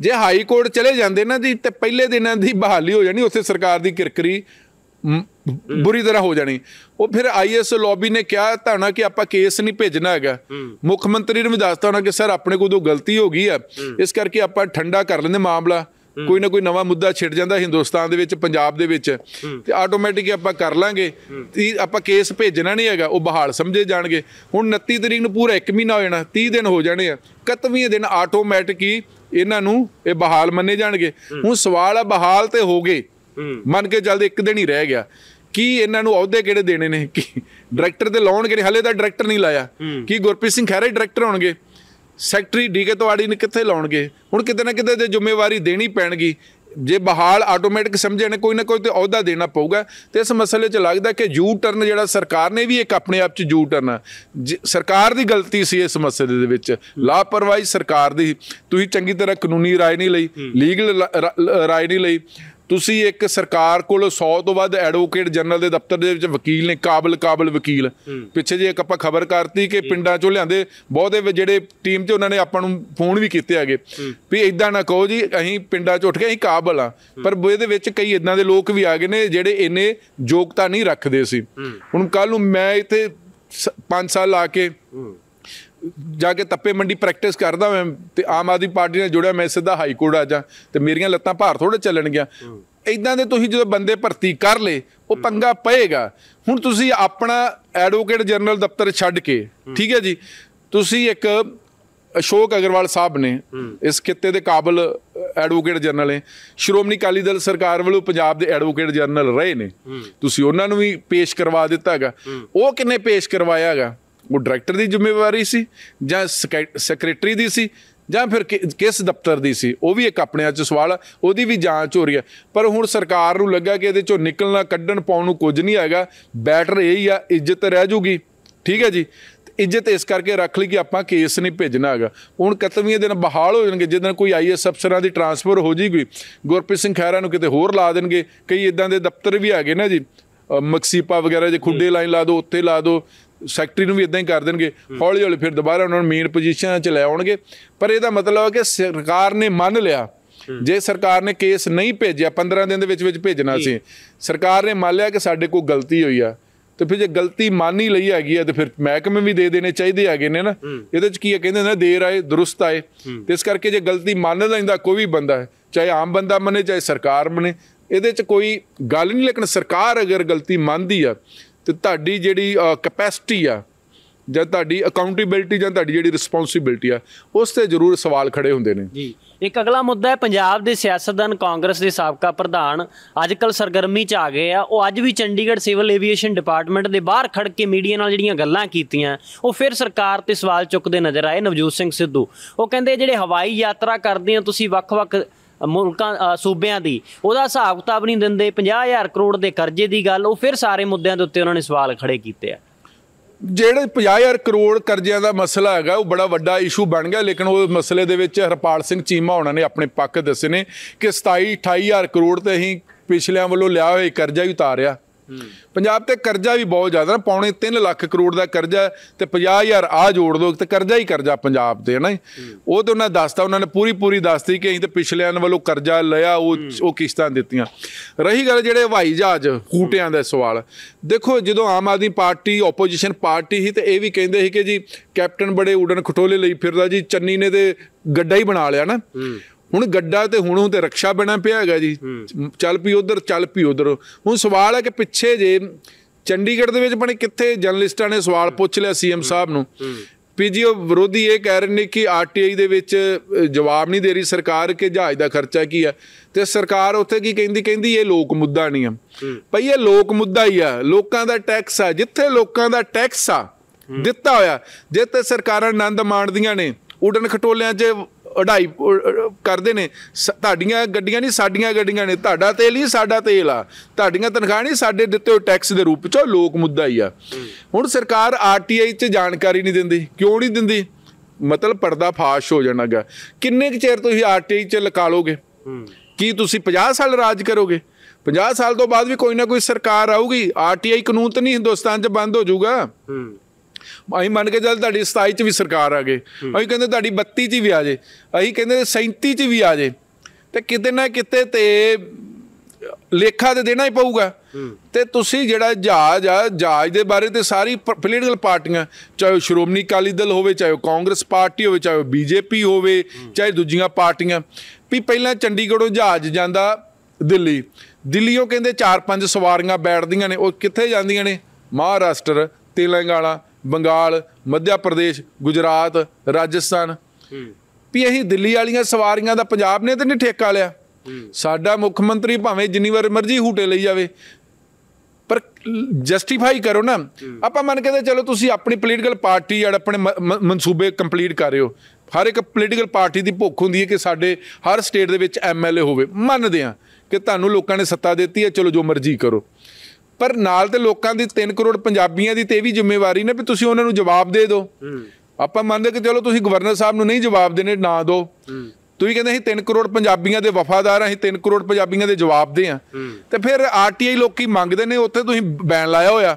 S1: ਜੇ ਹਾਈ ਕੋਰਟ ਚਲੇ ਜਾਂਦੇ ਨਾ ਜੀ ਤੇ ਪਹਿਲੇ ਦਿਨਾਂ ਦੀ ਬਹਾਲੀ ਹੋ ਜਾਣੀ ਉੱਥੇ ਸਰਕਾਰ ਦੀ ਕਿਰਕਰੀ ਬੁਰੀ ਤਰ੍ਹਾਂ ਹੋ ਜਾਣੀ ਉਹ ਫਿਰ ਆਈਐਸ ਲੌਬੀ ਨੇ ਕਿਹਾ ਧਾਣਾ ਕਿ ਆਪਾਂ ਕੇਸ ਨਹੀਂ ਭੇਜਣਾ ਹੈਗਾ ਮੁੱਖ ਮੰਤਰੀ ਨੂੰ ਵੀ ਦੱਸਤਾ ਉਹਨਾਂ ਕਿ ਸਰ ਆਪਣੇ ਕੋਲ ਤੋਂ ਗਲਤੀ ਹੋ ਗਈ ਆ ਇਸ ਕਰਕੇ ਆਪਾਂ ਠੰਡਾ ਕਰ ਲੈਂਦੇ ਮਾਮਲਾ ਕੋਈ ਨਾ ਕੋਈ ਨਵਾਂ ਮੁੱਦਾ ਛਿੜ ਜਾਂਦਾ ਹਿੰਦੁਸਤਾਨ ਦੇ ਵਿੱਚ ਪੰਜਾਬ ਦੇ ਵਿੱਚ ਤੇ ਆਟੋਮੈਟਿਕ ਆਪਾਂ ਕਰ ਲਾਂਗੇ ਤੇ ਆਪਾਂ ਕੇਸ ਭੇਜਣਾ ਨਹੀਂ ਹੈਗਾ ਉਹ ਬਹਾਲ ਸਮਝੇ ਜਾਣਗੇ ਹੁਣ 29 ਤਰੀਕ ਨੂੰ ਪੂਰਾ 1 ਮਹੀਨਾ ਹੋ ਜਾਣਾ 30 ਦਿਨ ਹੋ ਜਾਣੇ ਆ 31ਵੇਂ ਦਿਨ ਆਟੋਮੈਟਿਕ ਹੀ ਇਹਨਾਂ ਨੂੰ ਇਹ ਬਹਾਲ ਮੰਨੇ ਜਾਣਗੇ ਹੁਣ ਸਵਾਲ ਆ ਬਹਾਲ ਤੇ ਹੋ ਗਏ ਮੰਨ ਕੇ ਚੱਲਦੇ ਇੱਕ ਦਿਨ ਹੀ ਰਹਿ ਗਿਆ ਕੀ ਇਹਨਾਂ ਨੂੰ ਅਹੁਦੇ ਕਿਹੜੇ ਦੇਣੇ ਨੇ ਕੀ ਡਾਇਰੈਕਟਰ ਤੇ ਲਾਉਣਗੇ ਹਲੇ ਤਾਂ ਡਾਇਰੈਕਟਰ ਨਹੀਂ ਲਾਇਆ ਕੀ ਗੁਰਪ੍ਰੀਤ ਸਿੰਘ ਹੀ ਡਾਇਰੈਕਟਰ ਹੋਣਗੇ ਸੈਕਟਰੀ ਡੀਕੇ ਤਵਾੜੀ ਨੇ ਕਿੱਥੇ ਲਾਉਣਗੇ ਹੁਣ ਕਿਤੇ ਨਾ ਕਿਤੇ ਤੇ ਜ਼ਿੰਮੇਵਾਰੀ ਦੇਣੀ ਪੈਣਗੀ ਜੇ ਬਹਾਲ ਆਟੋਮੈਟਿਕ ਸਮਝੇ ਨੇ ਕੋਈ ਨਾ ਕੋਈ ਤੇ ਅਹੁਦਾ ਦੇਣਾ ਪਊਗਾ ਤੇ ਇਸ ਮਸਲੇ 'ਚ ਲੱਗਦਾ ਕਿ ਯੂ ਟਰਨ ਜਿਹੜਾ ਸਰਕਾਰ ਨੇ ਵੀ ਇੱਕ ਆਪਣੇ ਆਪ 'ਚ ਯੂ ਟਰਨ ਸਰਕਾਰ ਦੀ ਗਲਤੀ ਸੀ ਇਸ ਮਸਲੇ ਦੇ ਵਿੱਚ ਲਾਪਰਵਾਹੀ ਸਰਕਾਰ ਦੀ ਤੁਸੀਂ ਚੰਗੀ ਤਰ੍ਹਾਂ ਕਾਨੂੰਨੀ ਰਾਏ ਨਹੀਂ ਲਈ ਲੀਗਲ ਰਾਏ ਨਹੀਂ ਲਈ ਤੁਸੀਂ ਇੱਕ ਸਰਕਾਰ ਕੋਲ 100 ਤੋਂ ਵੱਧ ਐਡਵੋਕੇਟ ਜਨਰਲ ਦੇ ਦਫ਼ਤਰ ਦੇ ਵਿੱਚ ਵਕੀਲ ਨੇ ਕਾਬਲ ਕਾਬਲ ਵਕੀਲ ਪਿੱਛੇ ਜੇ ਇੱਕ ਆਪਾਂ ਖਬਰ ਕਰਤੀ ਕਿ ਪਿੰਡਾਂ ਚੋਂ ਲਿਆਂਦੇ ਬਹੁਤੇ ਜਿਹੜੇ ਟੀਮ 'ਚ ਉਹਨਾਂ ਨੇ ਆਪਾਂ ਨੂੰ ਫੋਨ ਵੀ ਕੀਤੇ ਆਗੇ ਵੀ ਇਦਾਂ ਨਾ ਕਹੋ ਜੀ ਅਸੀਂ ਪਿੰਡਾਂ 'ਚ ਉੱਠ ਕੇ ਅਸੀਂ ਕਾਬਲ ਆ ਪਰ ਇਹਦੇ ਵਿੱਚ ਕਈ ਇਦਾਂ ਦੇ ਲੋਕ ਵੀ ਆ ਗਏ ਨੇ ਜਿਹੜੇ ਇਹਨੇ ਯੋਗਤਾ ਨਹੀਂ ਰੱਖਦੇ ਸੀ ਹੁਣ ਕੱਲ ਨੂੰ ਮੈਂ ਇੱਥੇ 5 ਸਾਲ ਲਾ ਕੇ ਜਾ ਕੇ ਤੱਪੇ ਮੰਡੀ ਪ੍ਰੈਕਟਿਸ ਕਰਦਾ ਮੈਂ ਤੇ ਆਮ ਆਦਮੀ ਪਾਰਟੀ ਨਾਲ ਜੁੜਿਆ ਮੈਂ ਸਿੱਧਾ ਹਾਈ ਕੋਰਟ ਆ ਜਾ ਤੇ ਮੇਰੀਆਂ ਲੱਤਾਂ ਭਾਰ ਥੋੜੇ ਚੱਲਣ ਗਿਆ ਇਦਾਂ ਦੇ ਤੁਸੀਂ ਜਦੋਂ ਬੰਦੇ ਭਰਤੀ ਕਰ ਲੇ ਉਹ ਪੰਗਾ ਪਏਗਾ ਹੁਣ ਤੁਸੀਂ ਆਪਣਾ ਐਡਵੋਕੇਟ ਜਨਰਲ ਦਫ਼ਤਰ ਛੱਡ ਕੇ ਠੀਕ ਹੈ ਜੀ ਤੁਸੀਂ ਇੱਕ ਅਸ਼ੋਕ ਅਗਰਵਾਲ ਸਾਹਿਬ ਨੇ ਇਸ ਕਿਤੇ ਦੇ ਕਾਬਲ ਐਡਵੋਕੇਟ ਜਨਰਲ ਨੇ ਸ਼੍ਰੋਮਣੀ ਕਾਲੀ ਦਲ ਸਰਕਾਰ ਵੱਲੋਂ ਪੰਜਾਬ ਦੇ ਐਡਵੋਕੇਟ ਜਨਰਲ ਰਹੇ ਨੇ ਤੁਸੀਂ ਉਹਨਾਂ ਨੂੰ ਵੀ ਪੇਸ਼ ਕਰਵਾ ਦਿੱਤਾ ਹੈਗਾ ਉਹ ਕਿੰਨੇ ਪੇਸ਼ ਕਰਵਾਇਆ ਹੈਗਾ ਉਹ ਡਾਇਰੈਕਟਰ ਦੀ ਜ਼ਿੰਮੇਵਾਰੀ ਸੀ ਜਾਂ ਸੈਕਟਰੀ ਦੀ ਸੀ ਜਾਂ ਫਿਰ ਕਿਸ ਦਫ਼ਤਰ ਦੀ ਸੀ ਉਹ ਵੀ ਇੱਕ ਆਪਣੇ ਅੱਜ ਸਵਾਲ ਆ ਉਹਦੀ ਵੀ ਜਾਂਚ ਹੋ ਰਹੀ ਹੈ ਪਰ ਹੁਣ ਸਰਕਾਰ ਨੂੰ ਲੱਗਾ ਕਿ ਇਹਦੇ ਚੋਂ ਨਿਕਲਣਾ ਕੱਢਣ ਪਾਉਣ ਨੂੰ ਕੁਝ ਨਹੀਂ ਹੈਗਾ ਬੈਟਰ ਇਹੀ ਆ ਇੱਜ਼ਤ ਰਹਿ ਜੂਗੀ ਠੀਕ ਹੈ ਜੀ ਇੱਜ਼ਤ ਇਸ ਕਰਕੇ ਰੱਖ ਲਈ ਕਿ ਆਪਾਂ ਕੇਸ ਨਹੀਂ ਭੇਜਣਾ ਹੈਗਾ ਹੁਣ ਕਤਵੀਆਂ ਦਿਨ ਬਹਾਲ ਹੋ ਜਾਣਗੇ ਜਿੱਦਣ ਕੋਈ ਆਈਐਸ ਅਫਸਰਾਂ ਦੀ ਟਰਾਂਸਫਰ ਹੋ ਗਈ ਗੁਰਪ੍ਰੀਤ ਸਿੰਘ ਖੈਰਾ ਨੂੰ ਕਿਤੇ ਹੋਰ ਲਾ ਦੇਣਗੇ ਕਈ ਇਦਾਂ ਦੇ ਦਫ਼ਤਰ ਵੀ ਹੈਗੇ ਨਾ ਜੀ ਮਕਸੀਪਾ ਵਗੈਰਾ ਜੇ ਖੁੱਡੇ ਲਾਈਨ ਲਾ ਦੋ ਉੱਤੇ ਲਾ ਦੋ ਸੈਕਟਰੀ ਨੂੰ ਵੀ ਇਦਾਂ ਹੀ ਕਰ ਦੇਣਗੇ ਹੌਲੀ ਹੌਲੀ ਫਿਰ ਦੁਬਾਰਾ ਉਹਨਾਂ ਨੂੰ ਮੇਨ ਪੋਜੀਸ਼ਨਾਂ 'ਚ ਲੈ ਆਉਣਗੇ ਪਰ ਇਹਦਾ ਮਤਲਬ ਹੈ ਕਿ ਸਰਕਾਰ ਨੇ ਮੰਨ ਲਿਆ ਜੇ ਸਰਕਾਰ ਨੇ ਕੇਸ ਨਹੀਂ ਭੇਜਿਆ 15 ਦਿਨ ਦੇ ਵਿੱਚ ਵਿੱਚ ਭੇਜਣਾ ਸੀ ਸਰਕਾਰ ਨੇ ਮੰਨ ਲਿਆ ਕਿ ਸਾਡੇ ਕੋਲ ਗਲਤੀ ਹੋਈ ਆ ਤੇ ਫਿਰ ਜੇ ਗਲਤੀ ਮੰਨ ਹੀ ਲਈ ਹੈਗੀ ਆ ਤੇ ਫਿਰ ਮਹਿਕਮੇ ਵੀ ਦੇ ਦੇਣੇ ਚਾਹੀਦੇ ਹੈਗੇ ਨੇ ਨਾ ਇਹਦੇ ਚ ਕੀ ਆ ਕਹਿੰਦੇ ਨੇ ਦੇਰ ਆਏ ਦਰੁਸਤ ਆਏ ਤੇ ਇਸ ਕਰਕੇ ਜੇ ਗਲਤੀ ਮੰਨ ਲੈਂਦਾ ਕੋਈ ਵੀ ਬੰਦਾ ਚਾਹੇ ਆਮ ਬੰਦਾ ਮੰਨੇ ਚਾਹੇ ਸਰਕਾਰ ਮੰਨੇ ਇਹਦੇ ਚ ਕੋਈ ਗੱਲ ਨਹੀਂ ਲੇਕਿਨ ਸਰਕਾਰ ਅਗਰ ਗਲਤੀ ਮੰਨਦੀ ਆ ਤੇ ਤੁਹਾਡੀ ਜਿਹੜੀ ਕਪੈਸਿਟੀ ਆ ਜਾਂ ਤੁਹਾਡੀ ਅਕਾਊਂਟੇਬਿਲਟੀ ਜਾਂ ਤੁਹਾਡੀ ਜਿਹੜੀ ਰਿਸਪੌਂਸਿਬਿਲਟੀ ਆ ਉਸ ਤੇ ਜ਼ਰੂਰ ਸਵਾਲ ਖੜੇ ਹੁੰਦੇ ਨੇ ਜੀ
S2: ਇੱਕ ਅਗਲਾ ਮੁੱਦਾ ਹੈ ਪੰਜਾਬ ਦੇ ਸਿਆਸਤਦਾਨ ਕਾਂਗਰਸ ਦੇ ਸਾਬਕਾ ਪ੍ਰਧਾਨ ਅੱਜਕੱਲ ਸਰਗਰਮੀ 'ਚ ਆ ਗਏ ਆ ਉਹ ਅੱਜ ਵੀ ਚੰਡੀਗੜ੍ਹ ਸਿਵਲ ਏਵੀਏਸ਼ਨ ਡਿਪਾਰਟਮੈਂਟ ਦੇ ਬਾਹਰ ਖੜ ਕੇ ਮੀਡੀਆ ਨਾਲ ਜਿਹੜੀਆਂ ਗੱਲਾਂ ਕੀਤੀਆਂ ਉਹ ਫਿਰ ਸਰਕਾਰ ਤੇ ਸਵਾਲ ਚੁੱਕਦੇ ਨਜ਼ਰ ਆਏ ਨਵਜੋਤ ਸਿੰਘ ਸਿੱਧੂ ਉਹ ਕਹਿੰਦੇ ਜਿਹੜੇ ਹਵਾਈ ਯਾਤਰਾ ਕਰਦੇ ਆ ਤੁਸੀਂ ਵੱਖ-ਵੱਖ ਮੁਲਕਾਂ ਸੂਬਿਆਂ ਦੀ ਉਹਦਾ ਹਿਸਾਬ ਕਿਤਾਬ ਨਹੀਂ ਦਿੰਦੇ 50000 ਕਰੋੜ ਦੇ ਕਰਜ਼ੇ ਦੀ ਗੱਲ ਉਹ ਫਿਰ ਸਾਰੇ ਮੁੱਦਿਆਂ ਦੇ ਉੱਤੇ ਉਹਨਾਂ ਨੇ ਸਵਾਲ ਖੜੇ ਕੀਤੇ ਆ
S1: ਜਿਹੜੇ 50000 ਕਰੋੜ ਕਰਜ਼ਿਆਂ ਦਾ ਮਸਲਾ ਹੈਗਾ ਉਹ ਬੜਾ ਵੱਡਾ ਇਸ਼ੂ ਬਣ ਗਿਆ ਲੇਕਿਨ ਉਹ ਮਸਲੇ ਦੇ ਵਿੱਚ ਹਰਪਾਲ ਸਿੰਘ ਚੀਮਾ ਉਹਨਾਂ ਨੇ ਆਪਣੇ ਪੱਕ ਦੱਸੇ ਨੇ ਕਿ 27 28000 ਕਰੋੜ ਤੇ ਅਸੀਂ ਪਿਛਲਿਆਂ ਵੱਲੋਂ ਲਿਆ ਹੋਇਆ ਕਰਜ਼ਾ ਹੀ ਉਤਾਰਿਆ ਪੰਜਾਬ ਤੇ ਕਰਜ਼ਾ ਵੀ ਬਹੁਤ ਜ਼ਿਆਦਾ ਨਾ ਪੌਣੇ 3 ਲੱਖ ਕਰੋੜ ਦਾ ਕਰਜ਼ਾ ਤੇ 50000 ਆ ਜੋੜ ਦੋ ਤੇ ਕਰਜ਼ਾ ਹੀ ਕਰਜ਼ਾ ਪੰਜਾਬ ਤੇ ਹਨਾ ਉਹ ਤੇ ਉਹਨਾਂ ਦੱਸਤਾ ਉਹਨਾਂ ਨੇ ਪੂਰੀ ਪੂਰੀ ਦੱਸਤੀ ਕਿ ਅਸੀਂ ਤੇ ਪਿਛਲਿਆਂ ਵੱਲੋਂ ਕਰਜ਼ਾ ਲਿਆ ਉਹ ਉਹ ਕਿਸ਼ਤਾਂ ਦਿੱਤੀਆਂ ਰਹੀ ਗੱਲ ਜਿਹੜੇ ਹਵਾਈ ਜਹਾਜ਼ ਕੂਟਿਆਂ ਦਾ ਸਵਾਲ ਦੇਖੋ ਜਦੋਂ Aam Aadmi party opposition party ਸੀ ਤੇ ਇਹ ਵੀ ਕਹਿੰਦੇ ਸੀ ਕਿ ਜੀ ਕੈਪਟਨ ਬੜੇ ਉਡਣ ਖਟੋਲੇ ਲਈ ਫਿਰਦਾ ਜੀ ਚੰਨੀ ਨੇ ਤੇ ਗੱਡਾ ਹੀ ਬਣਾ ਲਿਆ ਨਾ ਹੁਣ ਗੱਡਾ ਤੇ ਹੁਣ ਉਹ ਤੇ ਰਕਸ਼ਾ ਬਣਾ ਪਿਆ ਹੈਗਾ ਜੀ ਚੱਲ ਪੀ ਉਧਰ ਚੱਲ ਪੀ ਉਧਰ ਹੁਣ ਸਵਾਲ ਹੈ ਕਿ ਪਿੱਛੇ ਜੇ ਚੰਡੀਗੜ੍ਹ ਦੇ ਵਿੱਚ ਬਣੇ ਕਿੱਥੇ ਜਰਨਲਿਸਟਾਂ ਨੇ ਸਵਾਲ ਪੁੱਛ ਲਿਆ ਸੀਐਮ ਸਾਹਿਬ ਨੂੰ ਪੀਜੀਓ ਜੀ ਉਹ ਵਿਰੋਧੀ ਇਹ ਕਹਿ ਰਹੇ ਨੇ ਕਿ ਆਰਟੀਆਈ ਦੇ ਵਿੱਚ ਜਵਾਬ ਨਹੀਂ ਦੇ ਰਹੀ ਸਰਕਾਰ ਕਿ ਜਹਾਜ਼ ਦਾ ਖਰਚਾ ਕੀ ਆ ਤੇ ਸਰਕਾਰ ਉੱਥੇ ਕੀ ਕਹਿੰਦੀ ਕਹਿੰਦੀ ਇਹ ਲੋਕ ਮੁੱਦਾ ਨਹੀਂ ਆ ਭਈ ਇਹ ਲੋਕ ਮੁੱਦਾ ਹੀ ਆ ਲੋਕਾਂ ਦਾ ਟੈਕਸ ਆ ਜਿੱਥੇ ਲੋਕਾਂ ਦਾ ਟੈਕਸ ਆ ਦਿੱਤਾ ਹੋਇਆ ਜੇ ਤੇ ਸਰਕਾਰਾਂ ਆਨੰਦ ਮਾਣਦੀਆਂ ਨੇ ਉਡਨ ਖਟੋਲਿਆਂ 'ਚ ਅਢਾਈ ਕਰਦੇ ਨੇ ਤੁਹਾਡੀਆਂ ਗੱਡੀਆਂ ਨਹੀਂ ਸਾਡੀਆਂ ਗੱਡੀਆਂ ਨੇ ਤੁਹਾਡਾ ਤੇਲ ਹੀ ਸਾਡਾ ਤੇਲ ਆ ਤੁਹਾਡੀਆਂ ਤਨਖਾਹ ਨਹੀਂ ਸਾਡੇ ਦਿੱਤੇ ਹੋਏ ਟੈਕਸ ਦੇ ਰੂਪ ਚ ਲੋਕ ਮੁੱਦਾ ਹੀ ਆ ਹੁਣ ਸਰਕਾਰ ਆਰਟੀਆਈ ਚ ਜਾਣਕਾਰੀ ਨਹੀਂ ਦਿੰਦੀ ਕਿਉਂ ਨਹੀਂ ਦਿੰਦੀ ਮਤਲਬ ਪਰਦਾ ਫਾਸ਼ ਹੋ ਜਾਣਾਗਾ ਕਿੰਨੇ ਕੁ ਚਿਰ ਤੁਸੀਂ ਆਰਟੀਆਈ ਚ ਲਕਾ ਲੋਗੇ ਕੀ ਤੁਸੀਂ 50 ਸਾਲ ਰਾਜ ਕਰੋਗੇ 50 ਸਾਲ ਤੋਂ ਬਾਅਦ ਵੀ ਕੋਈ ਨਾ ਕੋਈ ਸਰਕਾਰ ਆਊਗੀ ਆਰਟੀਆਈ ਕਾਨੂੰਨ ਤਾਂ ਨਹੀਂ ਹਿੰਦੁਸਤਾਨ 'ਚ ਬੰਦ ਹੋ ਜਾਊਗਾ ਅਸੀਂ ਮੰਨ ਕੇ ਚੱਲ ਤੁਹਾਡੀ 27 ਚ ਵੀ ਸਰਕਾਰ ਆ ਗਏ ਅਸੀਂ ਕਹਿੰਦੇ ਤੁਹਾਡੀ 32 ਚ ਵੀ ਆ ਜੇ ਅਸੀਂ ਕਹਿੰਦੇ 37 ਚ ਵੀ ਆ ਜੇ ਤੇ ਕਿਤੇ ਨਾ ਕਿਤੇ ਤੇ ਲੇਖਾ ਤੇ ਦੇਣਾ ਹੀ ਪਊਗਾ ਤੇ ਤੁਸੀਂ ਜਿਹੜਾ ਜਹਾਜ ਆ ਜਹਾਜ ਦੇ ਬਾਰੇ ਤੇ ਸਾਰੀ ਪੋਲੀਟੀਕਲ ਪਾਰਟੀਆਂ ਚਾਹੇ ਸ਼੍ਰੋਮਣੀ ਅਕਾਲੀ ਦਲ ਹੋਵੇ ਚਾਹੇ ਕਾਂਗਰਸ ਪਾਰਟੀ ਹੋਵੇ ਚਾਹੇ ਬੀਜੇਪੀ ਹੋਵੇ ਚਾਹੇ ਦੂਜੀਆਂ ਪਾਰਟੀਆਂ ਵੀ ਪਹਿਲਾਂ ਚੰਡੀਗੜ੍ਹੋਂ ਜਹਾਜ ਜਾਂਦਾ ਦਿੱਲੀ ਦਿੱਲੀੋਂ ਕਹਿੰਦੇ 4-5 ਸਵਾਰੀਆਂ ਬੈਠਦੀਆਂ ਨੇ ਉਹ ਕਿੱਥੇ ਜਾਂਦੀਆਂ ਨੇ ਮਹਾਰਾਸ਼ਟਰ ਤੇਲੰਗਾਨਾ ਬੰਗਾਲ ਮੱਧ ਪ੍ਰਦੇਸ਼ ਗੁਜਰਾਤ ਰਾਜਸਥਾਨ ਵੀ ਅਸੀਂ ਦਿੱਲੀ ਵਾਲੀਆਂ ਸਵਾਰੀਆਂ ਦਾ ਪੰਜਾਬ ਨੇ ਤੇ ਨਹੀਂ ਠੇਕਾ ਲਿਆ ਸਾਡਾ ਮੁੱਖ ਮੰਤਰੀ ਭਾਵੇਂ ਜਿੰਨੀ ਵਾਰ ਮਰਜ਼ੀ ਹੂਟੇ ਲਈ ਜਾਵੇ ਪਰ ਜਸਟੀਫਾਈ ਕਰੋ ਨਾ ਆਪਾਂ ਮੰਨ ਕੇ ਚਲੋ ਤੁਸੀਂ ਆਪਣੀ ਪੋਲੀਟੀਕਲ ਪਾਰਟੀ ਜਾਂ ਆਪਣੇ ਮਨਸੂਬੇ ਕੰਪਲੀਟ ਕਰ ਰਹੇ ਹੋ ਹਰ ਇੱਕ ਪੋਲੀਟੀਕਲ ਪਾਰਟੀ ਦੀ ਭੁੱਖ ਹੁੰਦੀ ਹੈ ਕਿ ਸਾਡੇ ਹਰ ਸਟੇਟ ਦੇ ਵਿੱਚ ਐਮਐਲਏ ਹੋਵੇ ਮੰਨਦੇ ਆ ਕਿ ਤੁਹਾਨੂੰ ਲੋਕਾਂ ਨੇ ਸੱਤਾ ਦਿੱਤੀ ਹੈ ਚਲੋ ਜੋ ਮਰਜ਼ੀ ਕਰੋ ਪਰ ਨਾਲ ਤੇ ਲੋਕਾਂ ਦੀ 3 ਕਰੋੜ ਪੰਜਾਬੀਆਂ ਦੀ ਤੇ ਵੀ ਜ਼ਿੰਮੇਵਾਰੀ ਨੇ ਵੀ ਤੁਸੀਂ ਉਹਨਾਂ ਨੂੰ ਜਵਾਬ ਦੇ ਦਿਓ ਆਪਾਂ ਮੰਨਦੇ ਕਿ ਚਲੋ ਤੁਸੀਂ ਗਵਰਨਰ ਸਾਹਿਬ ਨੂੰ ਨਹੀਂ ਜਵਾਬ ਦੇਣੇ ਨਾ ਦਿਓ ਤੁਸੀਂ ਕਹਿੰਦੇ ਅਸੀਂ 3 ਕਰੋੜ ਪੰਜਾਬੀਆਂ ਦੇ ਵਫਾਦਾਰ ਆ ਅਸੀਂ 3 ਕਰੋੜ ਪੰਜਾਬੀਆਂ ਦੇ ਜਵਾਬਦੇ ਆ ਤੇ ਫਿਰ ਆਰਟੀਆਈ ਲੋਕੀ ਮੰਗਦੇ ਨੇ ਉੱਥੇ ਤੁਸੀਂ ਬੈਨ ਲਾਇਆ ਹੋਇਆ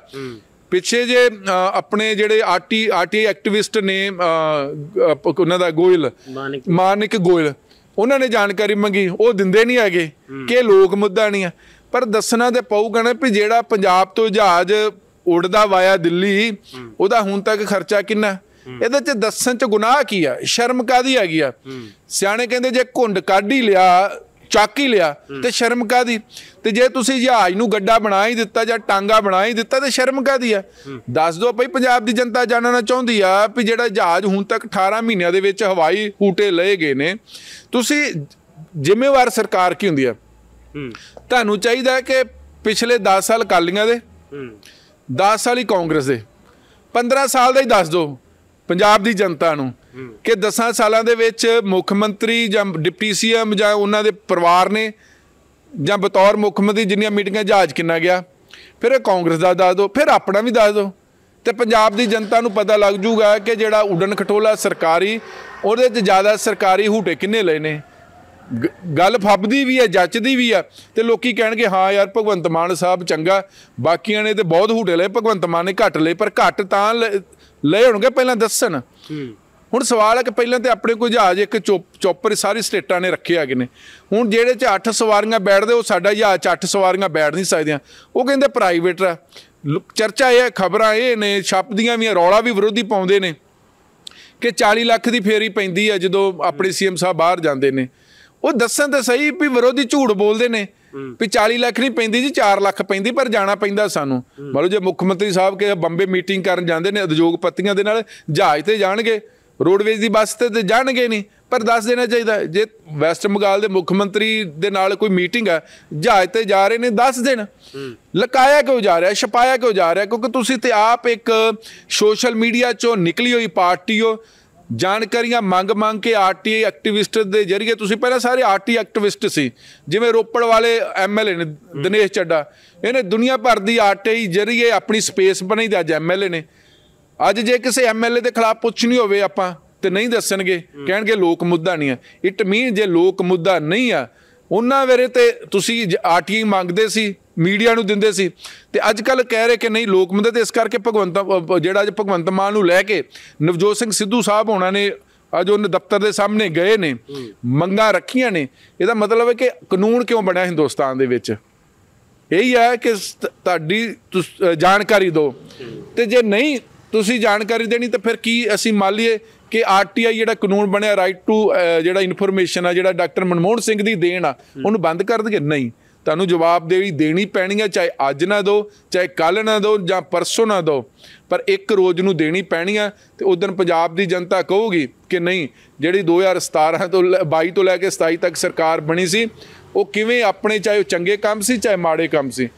S1: ਪਿੱਛੇ ਜੇ ਆਪਣੇ ਜਿਹੜੇ ਆਰਟੀ ਆਰਟੀਆਈ ਐਕਟਿਵਿਸਟ ਨੇ ਉਹਨਾਂ ਦਾ ਗੋਇਲ ਮਾਨਿਕ ਗੋਇਲ ਉਹਨਾਂ ਨੇ ਜਾਣਕਾਰੀ ਮੰਗੀ ਉਹ ਦਿੰਦੇ ਨਹੀਂ ਹੈਗੇ ਕਿ ਲੋਕ ਮੁੱਦਾ ਨਹੀਂ ਆ ਪਰ ਦੱਸਣਾ ਤੇ ਪਊਗਾ ਨਾ ਵੀ ਜਿਹੜਾ ਪੰਜਾਬ ਤੋਂ ਜਹਾਜ਼ ਉੜਦਾ ਵਾਇਆ ਦਿੱਲੀ ਉਹਦਾ ਹੁਣ ਤੱਕ ਖਰਚਾ ਕਿੰਨਾ ਇਹਦੇ ਚ ਦੱਸਣ ਚ ਗੁਨਾਹ ਕੀ ਆ ਸ਼ਰਮ ਕਾਦੀ ਆ ਗਈ ਆ ਸਿਆਣੇ ਕਹਿੰਦੇ ਜੇ ਘੁੰਡ ਕਾਢ ਹੀ ਲਿਆ ਚੱਕ ਹੀ ਲਿਆ ਤੇ ਸ਼ਰਮ ਕਾਦੀ ਤੇ ਜੇ ਤੁਸੀਂ ਜਹਾਜ਼ ਨੂੰ ਗੱਡਾ ਬਣਾ ਹੀ ਦਿੱਤਾ ਜਾਂ ਟਾਂਗਾ ਬਣਾ ਹੀ ਦਿੱਤਾ ਤੇ ਸ਼ਰਮ ਕਾਦੀ ਆ ਦੱਸ ਦਿਓ ਭਈ ਪੰਜਾਬ ਦੀ ਜਨਤਾ ਜਾਣਨਾ ਚਾਹੁੰਦੀ ਆ ਵੀ ਜਿਹੜਾ ਜਹਾਜ਼ ਹੁਣ ਤੱਕ 18 ਮਹੀਨਿਆਂ ਦੇ ਵਿੱਚ ਹਵਾਈ ਹੂਟੇ ਲਏ ਗਏ ਨੇ ਤੁਸੀਂ ਜ਼ਿੰਮੇਵਾਰ ਸਰਕਾਰ ਕੀ ਹੁੰਦੀ ਆ ਤੁਹਾਨੂੰ ਚਾਹੀਦਾ ਹੈ ਕਿ ਪਿਛਲੇ 10 ਸਾਲ ਕਾਲੀਆਂ ਦੇ 10 ਸਾਲ ਹੀ ਕਾਂਗਰਸ ਦੇ 15 ਸਾਲ ਦਾ ਹੀ ਦੱਸ ਦਿਓ ਪੰਜਾਬ ਦੀ ਜਨਤਾ ਨੂੰ ਕਿ 10 ਸਾਲਾਂ ਦੇ ਵਿੱਚ ਮੁੱਖ ਮੰਤਰੀ ਜਾਂ ਡਿਪਟੀ ਸੀਐਮ ਜਾਂ ਉਹਨਾਂ ਦੇ ਪਰਿਵਾਰ ਨੇ ਜਾਂ ਬਤੌਰ ਮੁੱਖ ਮੰਤਰੀ ਜਿੰਨੀਆਂ ਮੀਟਿੰਗਾਂ ਜਹਾਜ਼ ਕਿੰਨਾ ਗਿਆ ਫਿਰ ਇਹ ਕਾਂਗਰਸ ਦਾ ਦੱਸ ਦਿਓ ਫਿਰ ਆਪਣਾ ਵੀ ਦੱਸ ਦਿਓ ਤੇ ਪੰਜਾਬ ਦੀ ਜਨਤਾ ਨੂੰ ਪਤਾ ਲੱਗ ਜੂਗਾ ਕਿ ਜਿਹੜਾ ਉਡਨ ਖਟੋਲਾ ਸਰਕਾਰੀ ਉਹਦੇ 'ਚ ਜ਼ਿਆਦਾ ਸਰਕਾਰੀ ਹੂਟੇ ਕਿੰਨੇ ਲਏ ਨੇ ਗੱਲ ਫੱਬਦੀ ਵੀ ਹੈ ਜੱਚਦੀ ਵੀ ਆ ਤੇ ਲੋਕੀ ਕਹਿਣਗੇ ਹਾਂ ਯਾਰ ਭਗਵੰਤ ਮਾਨ ਸਾਹਿਬ ਚੰਗਾ ਬਾਕੀਆਂ ਨੇ ਤੇ ਬਹੁਤ ਹੂਟੇ ਲਏ ਭਗਵੰਤ ਮਾਨ ਨੇ ਘੱਟ ਲਏ ਪਰ ਘੱਟ ਤਾਂ ਲਏ ਹੋਣਗੇ ਪਹਿਲਾਂ ਦੱਸਣ ਹੁਣ ਸਵਾਲ ਹੈ ਕਿ ਪਹਿਲਾਂ ਤੇ ਆਪਣੇ ਕੋਈ ਜਹਾਜ਼ ਇੱਕ ਚੌਪਰ ਸਾਰੀ ਸਟੇਟਾਂ ਨੇ ਰੱਖੇ ਆਗੇ ਨੇ ਹੁਣ ਜਿਹੜੇ ਚ 8 ਸਵਾਰੀਆਂ ਬੈਠਦੇ ਉਹ ਸਾਡਾ ਜਹਾਜ਼ ਚ 8 ਸਵਾਰੀਆਂ ਬੈਠ ਨਹੀਂ ਸਕਦੀਆਂ ਉਹ ਕਹਿੰਦੇ ਪ੍ਰਾਈਵੇਟ ਆ ਚਰਚਾ ਇਹ ਖਬਰਾਂ ਇਹ ਨੇ ਛਾਪਦੀਆਂ ਵੀ ਰੌਲਾ ਵੀ ਵਿਰੋਧੀ ਪਾਉਂਦੇ ਨੇ ਕਿ 40 ਲੱਖ ਦੀ ਫੇਰੀ ਪੈਂਦੀ ਆ ਜਦੋਂ ਆਪਣੇ ਸੀਐਮ ਸਾਹਿਬ ਬਾਹਰ ਜਾਂਦੇ ਨੇ ਉਹ ਦੱਸਣ ਤੇ ਸਹੀ ਵੀ ਵਿਰੋਧੀ ਝੂਠ ਬੋਲਦੇ ਨੇ ਵੀ 40 ਲੱਖ ਨਹੀਂ ਪੈਂਦੀ ਜੀ 4 ਲੱਖ ਪੈਂਦੀ ਪਰ ਜਾਣਾ ਪੈਂਦਾ ਸਾਨੂੰ ਮੰਨ ਲਓ ਜੇ ਮੁੱਖ ਮੰਤਰੀ ਸਾਹਿਬ ਕੇ ਬੰਬੇ ਮੀਟਿੰਗ ਕਰਨ ਜਾਂਦੇ ਨੇ ਉਦਯੋਗਪਤੀਆਂ ਦੇ ਨਾਲ ਜਹਾਜ਼ ਤੇ ਜਾਣਗੇ ਰੋਡਵੇਜ਼ ਦੀ ਬੱਸ ਤੇ ਜਾਣਗੇ ਨਹੀਂ ਪਰ ਦੱਸ ਦੇਣਾ ਚਾਹੀਦਾ ਜੇ ਵੈਸਟ ਬੰਗਾਲ ਦੇ ਮੁੱਖ ਮੰਤਰੀ ਦੇ ਨਾਲ ਕੋਈ ਮੀਟਿੰਗ ਹੈ ਜਹਾਜ਼ ਤੇ ਜਾ ਰਹੇ ਨੇ ਦੱਸ ਦੇਣ ਲਕਾਇਆ ਕਿਉਂ ਜਾ ਰਿਹਾ ਛਪਾਇਆ ਕਿਉਂ ਜਾ ਰਿਹਾ ਕਿਉਂਕਿ ਤੁਸੀਂ ਤੇ ਆਪ ਇੱਕ ਸੋਸ਼ਲ ਮੀਡੀਆ ਚੋਂ ਨਿਕਲੀ ਹੋਈ ਪਾਰਟੀ ਹੋ ਜਾਣਕਾਰੀਆਂ ਮੰਗ ਮੰਗ ਕੇ ਆਰਟੀਆਈ ਐਕਟਿਵਿਸਟ ਦੇ ਜਰੀਏ ਤੁਸੀਂ ਪਹਿਲਾਂ ਸਾਰੇ ਆਰਟੀ ਐਕਟਿਵਿਸਟ ਸੀ ਜਿਵੇਂ ਰੋਪੜ ਵਾਲੇ ਐਮਐਲਏ ਨੇ ਦਿਨੇਸ਼ ਚੱਡਾ ਇਹਨੇ ਦੁਨੀਆ ਭਰ ਦੀ ਆਰਟੀਆਈ ਜਰੀਏ ਆਪਣੀ ਸਪੇਸ ਬਣਾਈ ਦਾ ਅੱਜ ਐਮਐਲਏ ਨੇ ਅੱਜ ਜੇ ਕਿਸੇ ਐਮਐਲਏ ਦੇ ਖਿਲਾਫ ਪੁੱਛਣੀ ਹੋਵੇ ਆਪਾਂ ਤੇ ਨਹੀਂ ਦੱਸਣਗੇ ਕਹਿਣਗੇ ਲੋਕ ਮੁੱਦਾ ਨਹੀਂ ਆ ਇਟ ਮੀਨ ਜੇ ਲੋਕ ਮੁੱਦਾ ਨਹੀਂ ਆ ਉਹਨਾਂ ਵੇਰੇ ਤੇ ਤੁਸੀਂ ਆਰਟੀਆਈ ਮੰਗਦੇ ਸੀ ਮੀਡੀਆ ਨੂੰ ਦਿੰਦੇ ਸੀ ਤੇ ਅੱਜ ਕੱਲ ਕਹਿ ਰਹੇ ਕਿ ਨਹੀਂ ਲੋਕ ਮੰਦੇ ਤੇ ਇਸ ਕਰਕੇ ਭਗਵੰਤ ਜਿਹੜਾ ਅੱਜ ਭਗਵੰਤ ਮਾਨ ਨੂੰ ਲੈ ਕੇ ਨਵਜੋਤ ਸਿੰਘ ਸਿੱਧੂ ਸਾਹਿਬ ਹੋਣਾ ਨੇ ਅੱਜ ਉਹਨੇ ਦਫ਼ਤਰ ਦੇ ਸਾਹਮਣੇ ਗਏ ਨੇ ਮੰਗਾਂ ਰੱਖੀਆਂ ਨੇ ਇਹਦਾ ਮਤਲਬ ਹੈ ਕਿ ਕਾਨੂੰਨ ਕਿਉਂ ਬਣਿਆ ਹਿੰਦੁਸਤਾਨ ਦੇ ਵਿੱਚ ਇਹੀ ਹੈ ਕਿ ਤੁਹਾਡੀ ਜਾਣਕਾਰੀ ਦਿਓ ਤੇ ਜੇ ਨਹੀਂ ਤੁਸੀਂ ਜਾਣਕਾਰੀ ਦੇਣੀ ਤਾਂ ਫਿਰ ਕੀ ਅਸੀਂ ਮੰਨ ਲਈਏ ਕਿ ਆਰਟੀਆਈ ਜਿਹੜਾ ਕਾਨੂੰਨ ਬਣਿਆ ਰਾਈਟ ਟੂ ਜਿਹੜਾ ਇਨਫੋਰਮੇਸ਼ਨ ਆ ਜਿਹੜਾ ਡਾਕਟਰ ਮਨਮੋਹਨ ਸਿੰਘ ਦੀ ਦੇਣ ਆ ਉਹਨੂੰ ਬੰਦ ਕਰ ਦਗੇ ਨਹੀਂ ਤੁਹਾਨੂੰ ਜਵਾਬਦੇਹੀ ਦੇਣੀ ਪੈਣੀ ਹੈ ਚਾਹੇ ਅੱਜ ਨਾ ਦੋ ਚਾਹੇ ਕੱਲ ਨਾ ਦੋ ਜਾਂ ਪਰਸੋਂ ਨਾ ਦੋ ਪਰ ਇੱਕ ਰੋਜ਼ ਨੂੰ ਦੇਣੀ ਪੈਣੀ ਹੈ ਤੇ ਉਦੋਂ ਪੰਜਾਬ ਦੀ ਜਨਤਾ ਕਹੂਗੀ ਕਿ ਨਹੀਂ ਜਿਹੜੀ 2017 ਤੋਂ 22 ਤੋਂ ਲੈ ਕੇ 27 ਤੱਕ ਸਰਕਾਰ ਬਣੀ ਸੀ ਉਹ ਕਿਵੇਂ ਆਪਣੇ ਚਾਹੇ ਉਹ ਚੰਗੇ ਕੰਮ ਸੀ ਚਾਹੇ ਮਾੜੇ ਕੰਮ ਸੀ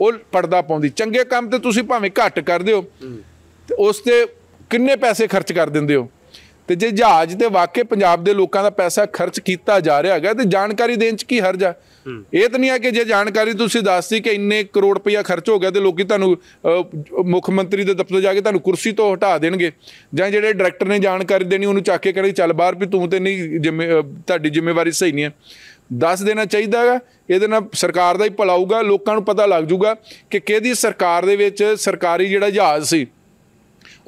S1: ਉਹ ਪਰਦਾ ਪਾਉਂਦੀ ਚੰਗੇ ਕੰਮ ਤੇ ਤੁਸੀਂ ਭਾਵੇਂ ਘੱਟ ਕਰਦੇ ਹੋ ਤੇ ਉਸ ਤੇ ਕਿੰਨੇ ਪੈਸੇ ਖਰਚ ਕਰ ਦਿੰਦੇ ਹੋ ਤੇ ਜੇ ਜਹਾਜ਼ ਤੇ ਵਾਕਈ ਪੰਜਾਬ ਦੇ ਲੋਕਾਂ ਦਾ ਪੈਸਾ ਖਰਚ ਕੀਤਾ ਜਾ ਰਿਹਾ ਹੈਗਾ ਤੇ ਜਾਣਕਾਰੀ ਦੇਣ ਚ ਕੀ ਹਰਜ ਆ ਇਹ ਤਾਂ ਨਹੀਂ ਆ ਕਿ ਜੇ ਜਾਣਕਾਰੀ ਤੁਸੀਂ ਦੱਸਤੀ ਕਿ ਇੰਨੇ ਕਰੋੜ ਰੁਪਇਆ ਖਰਚ ਹੋ ਗਿਆ ਤੇ ਲੋਕੀ ਤੁਹਾਨੂੰ ਮੁੱਖ ਮੰਤਰੀ ਦੇ ਦਫ਼ਤਰ ਜਾ ਕੇ ਤੁਹਾਨੂੰ ਕੁਰਸੀ ਤੋਂ ਹਟਾ ਦੇਣਗੇ ਜਾਂ ਜਿਹੜੇ ਡਾਇਰੈਕਟਰ ਨੇ ਜਾਣਕਾਰੀ ਦੇਣੀ ਉਹਨੂੰ ਚੱਕ ਕੇ ਕਹਿੰਦੇ ਚੱਲ ਬਾਹਰ ਵੀ ਤੂੰ ਤੇ ਨਹੀਂ ਤੁਹਾਡੀ ਜ਼ਿੰਮੇਵਾਰੀ ਸਹੀ ਨਹੀਂ ਹੈ ਦੱਸ ਦੇਣਾ ਚਾਹੀਦਾ ਹੈਗਾ ਇਹਦੇ ਨਾਲ ਸਰਕਾਰ ਦਾ ਹੀ ਭਲਾ ਹੋਊਗਾ ਲੋਕਾਂ ਨੂੰ ਪਤਾ ਲੱਗ ਜਾਊਗਾ ਕਿ ਕਿਹਦੀ ਸਰਕਾਰ ਦੇ ਵਿੱਚ ਸਰਕਾਰੀ ਜਿਹੜਾ ਜਹਾਜ਼ ਸੀ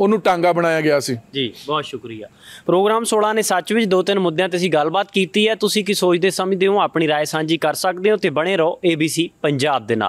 S1: ਉਹਨੂੰ ਟਾਂਗਾ ਬਣਾਇਆ ਗਿਆ ਸੀ ਜੀ
S2: ਬਹੁਤ ਸ਼ੁਕਰੀਆ ਪ੍ਰੋਗਰਾਮ 16 ਨੇ ਸੱਚ ਵਿੱਚ ਦੋ ਤਿੰਨ ਮੁੱਦਿਆਂ ਤੇ ਅਸੀਂ ਗੱਲਬਾਤ ਕੀਤੀ ਹੈ ਤੁਸੀਂ ਕੀ ਸੋਚਦੇ ਸਮਝਦੇ ਹੋ ਆਪਣੀ رائے ਸਾਂਝੀ ਕਰ ਸਕਦੇ ਹੋ ਤੇ ਬਣੇ ਰਹੋ ABC ਪੰਜਾਬ ਦੇ ਨਾਲ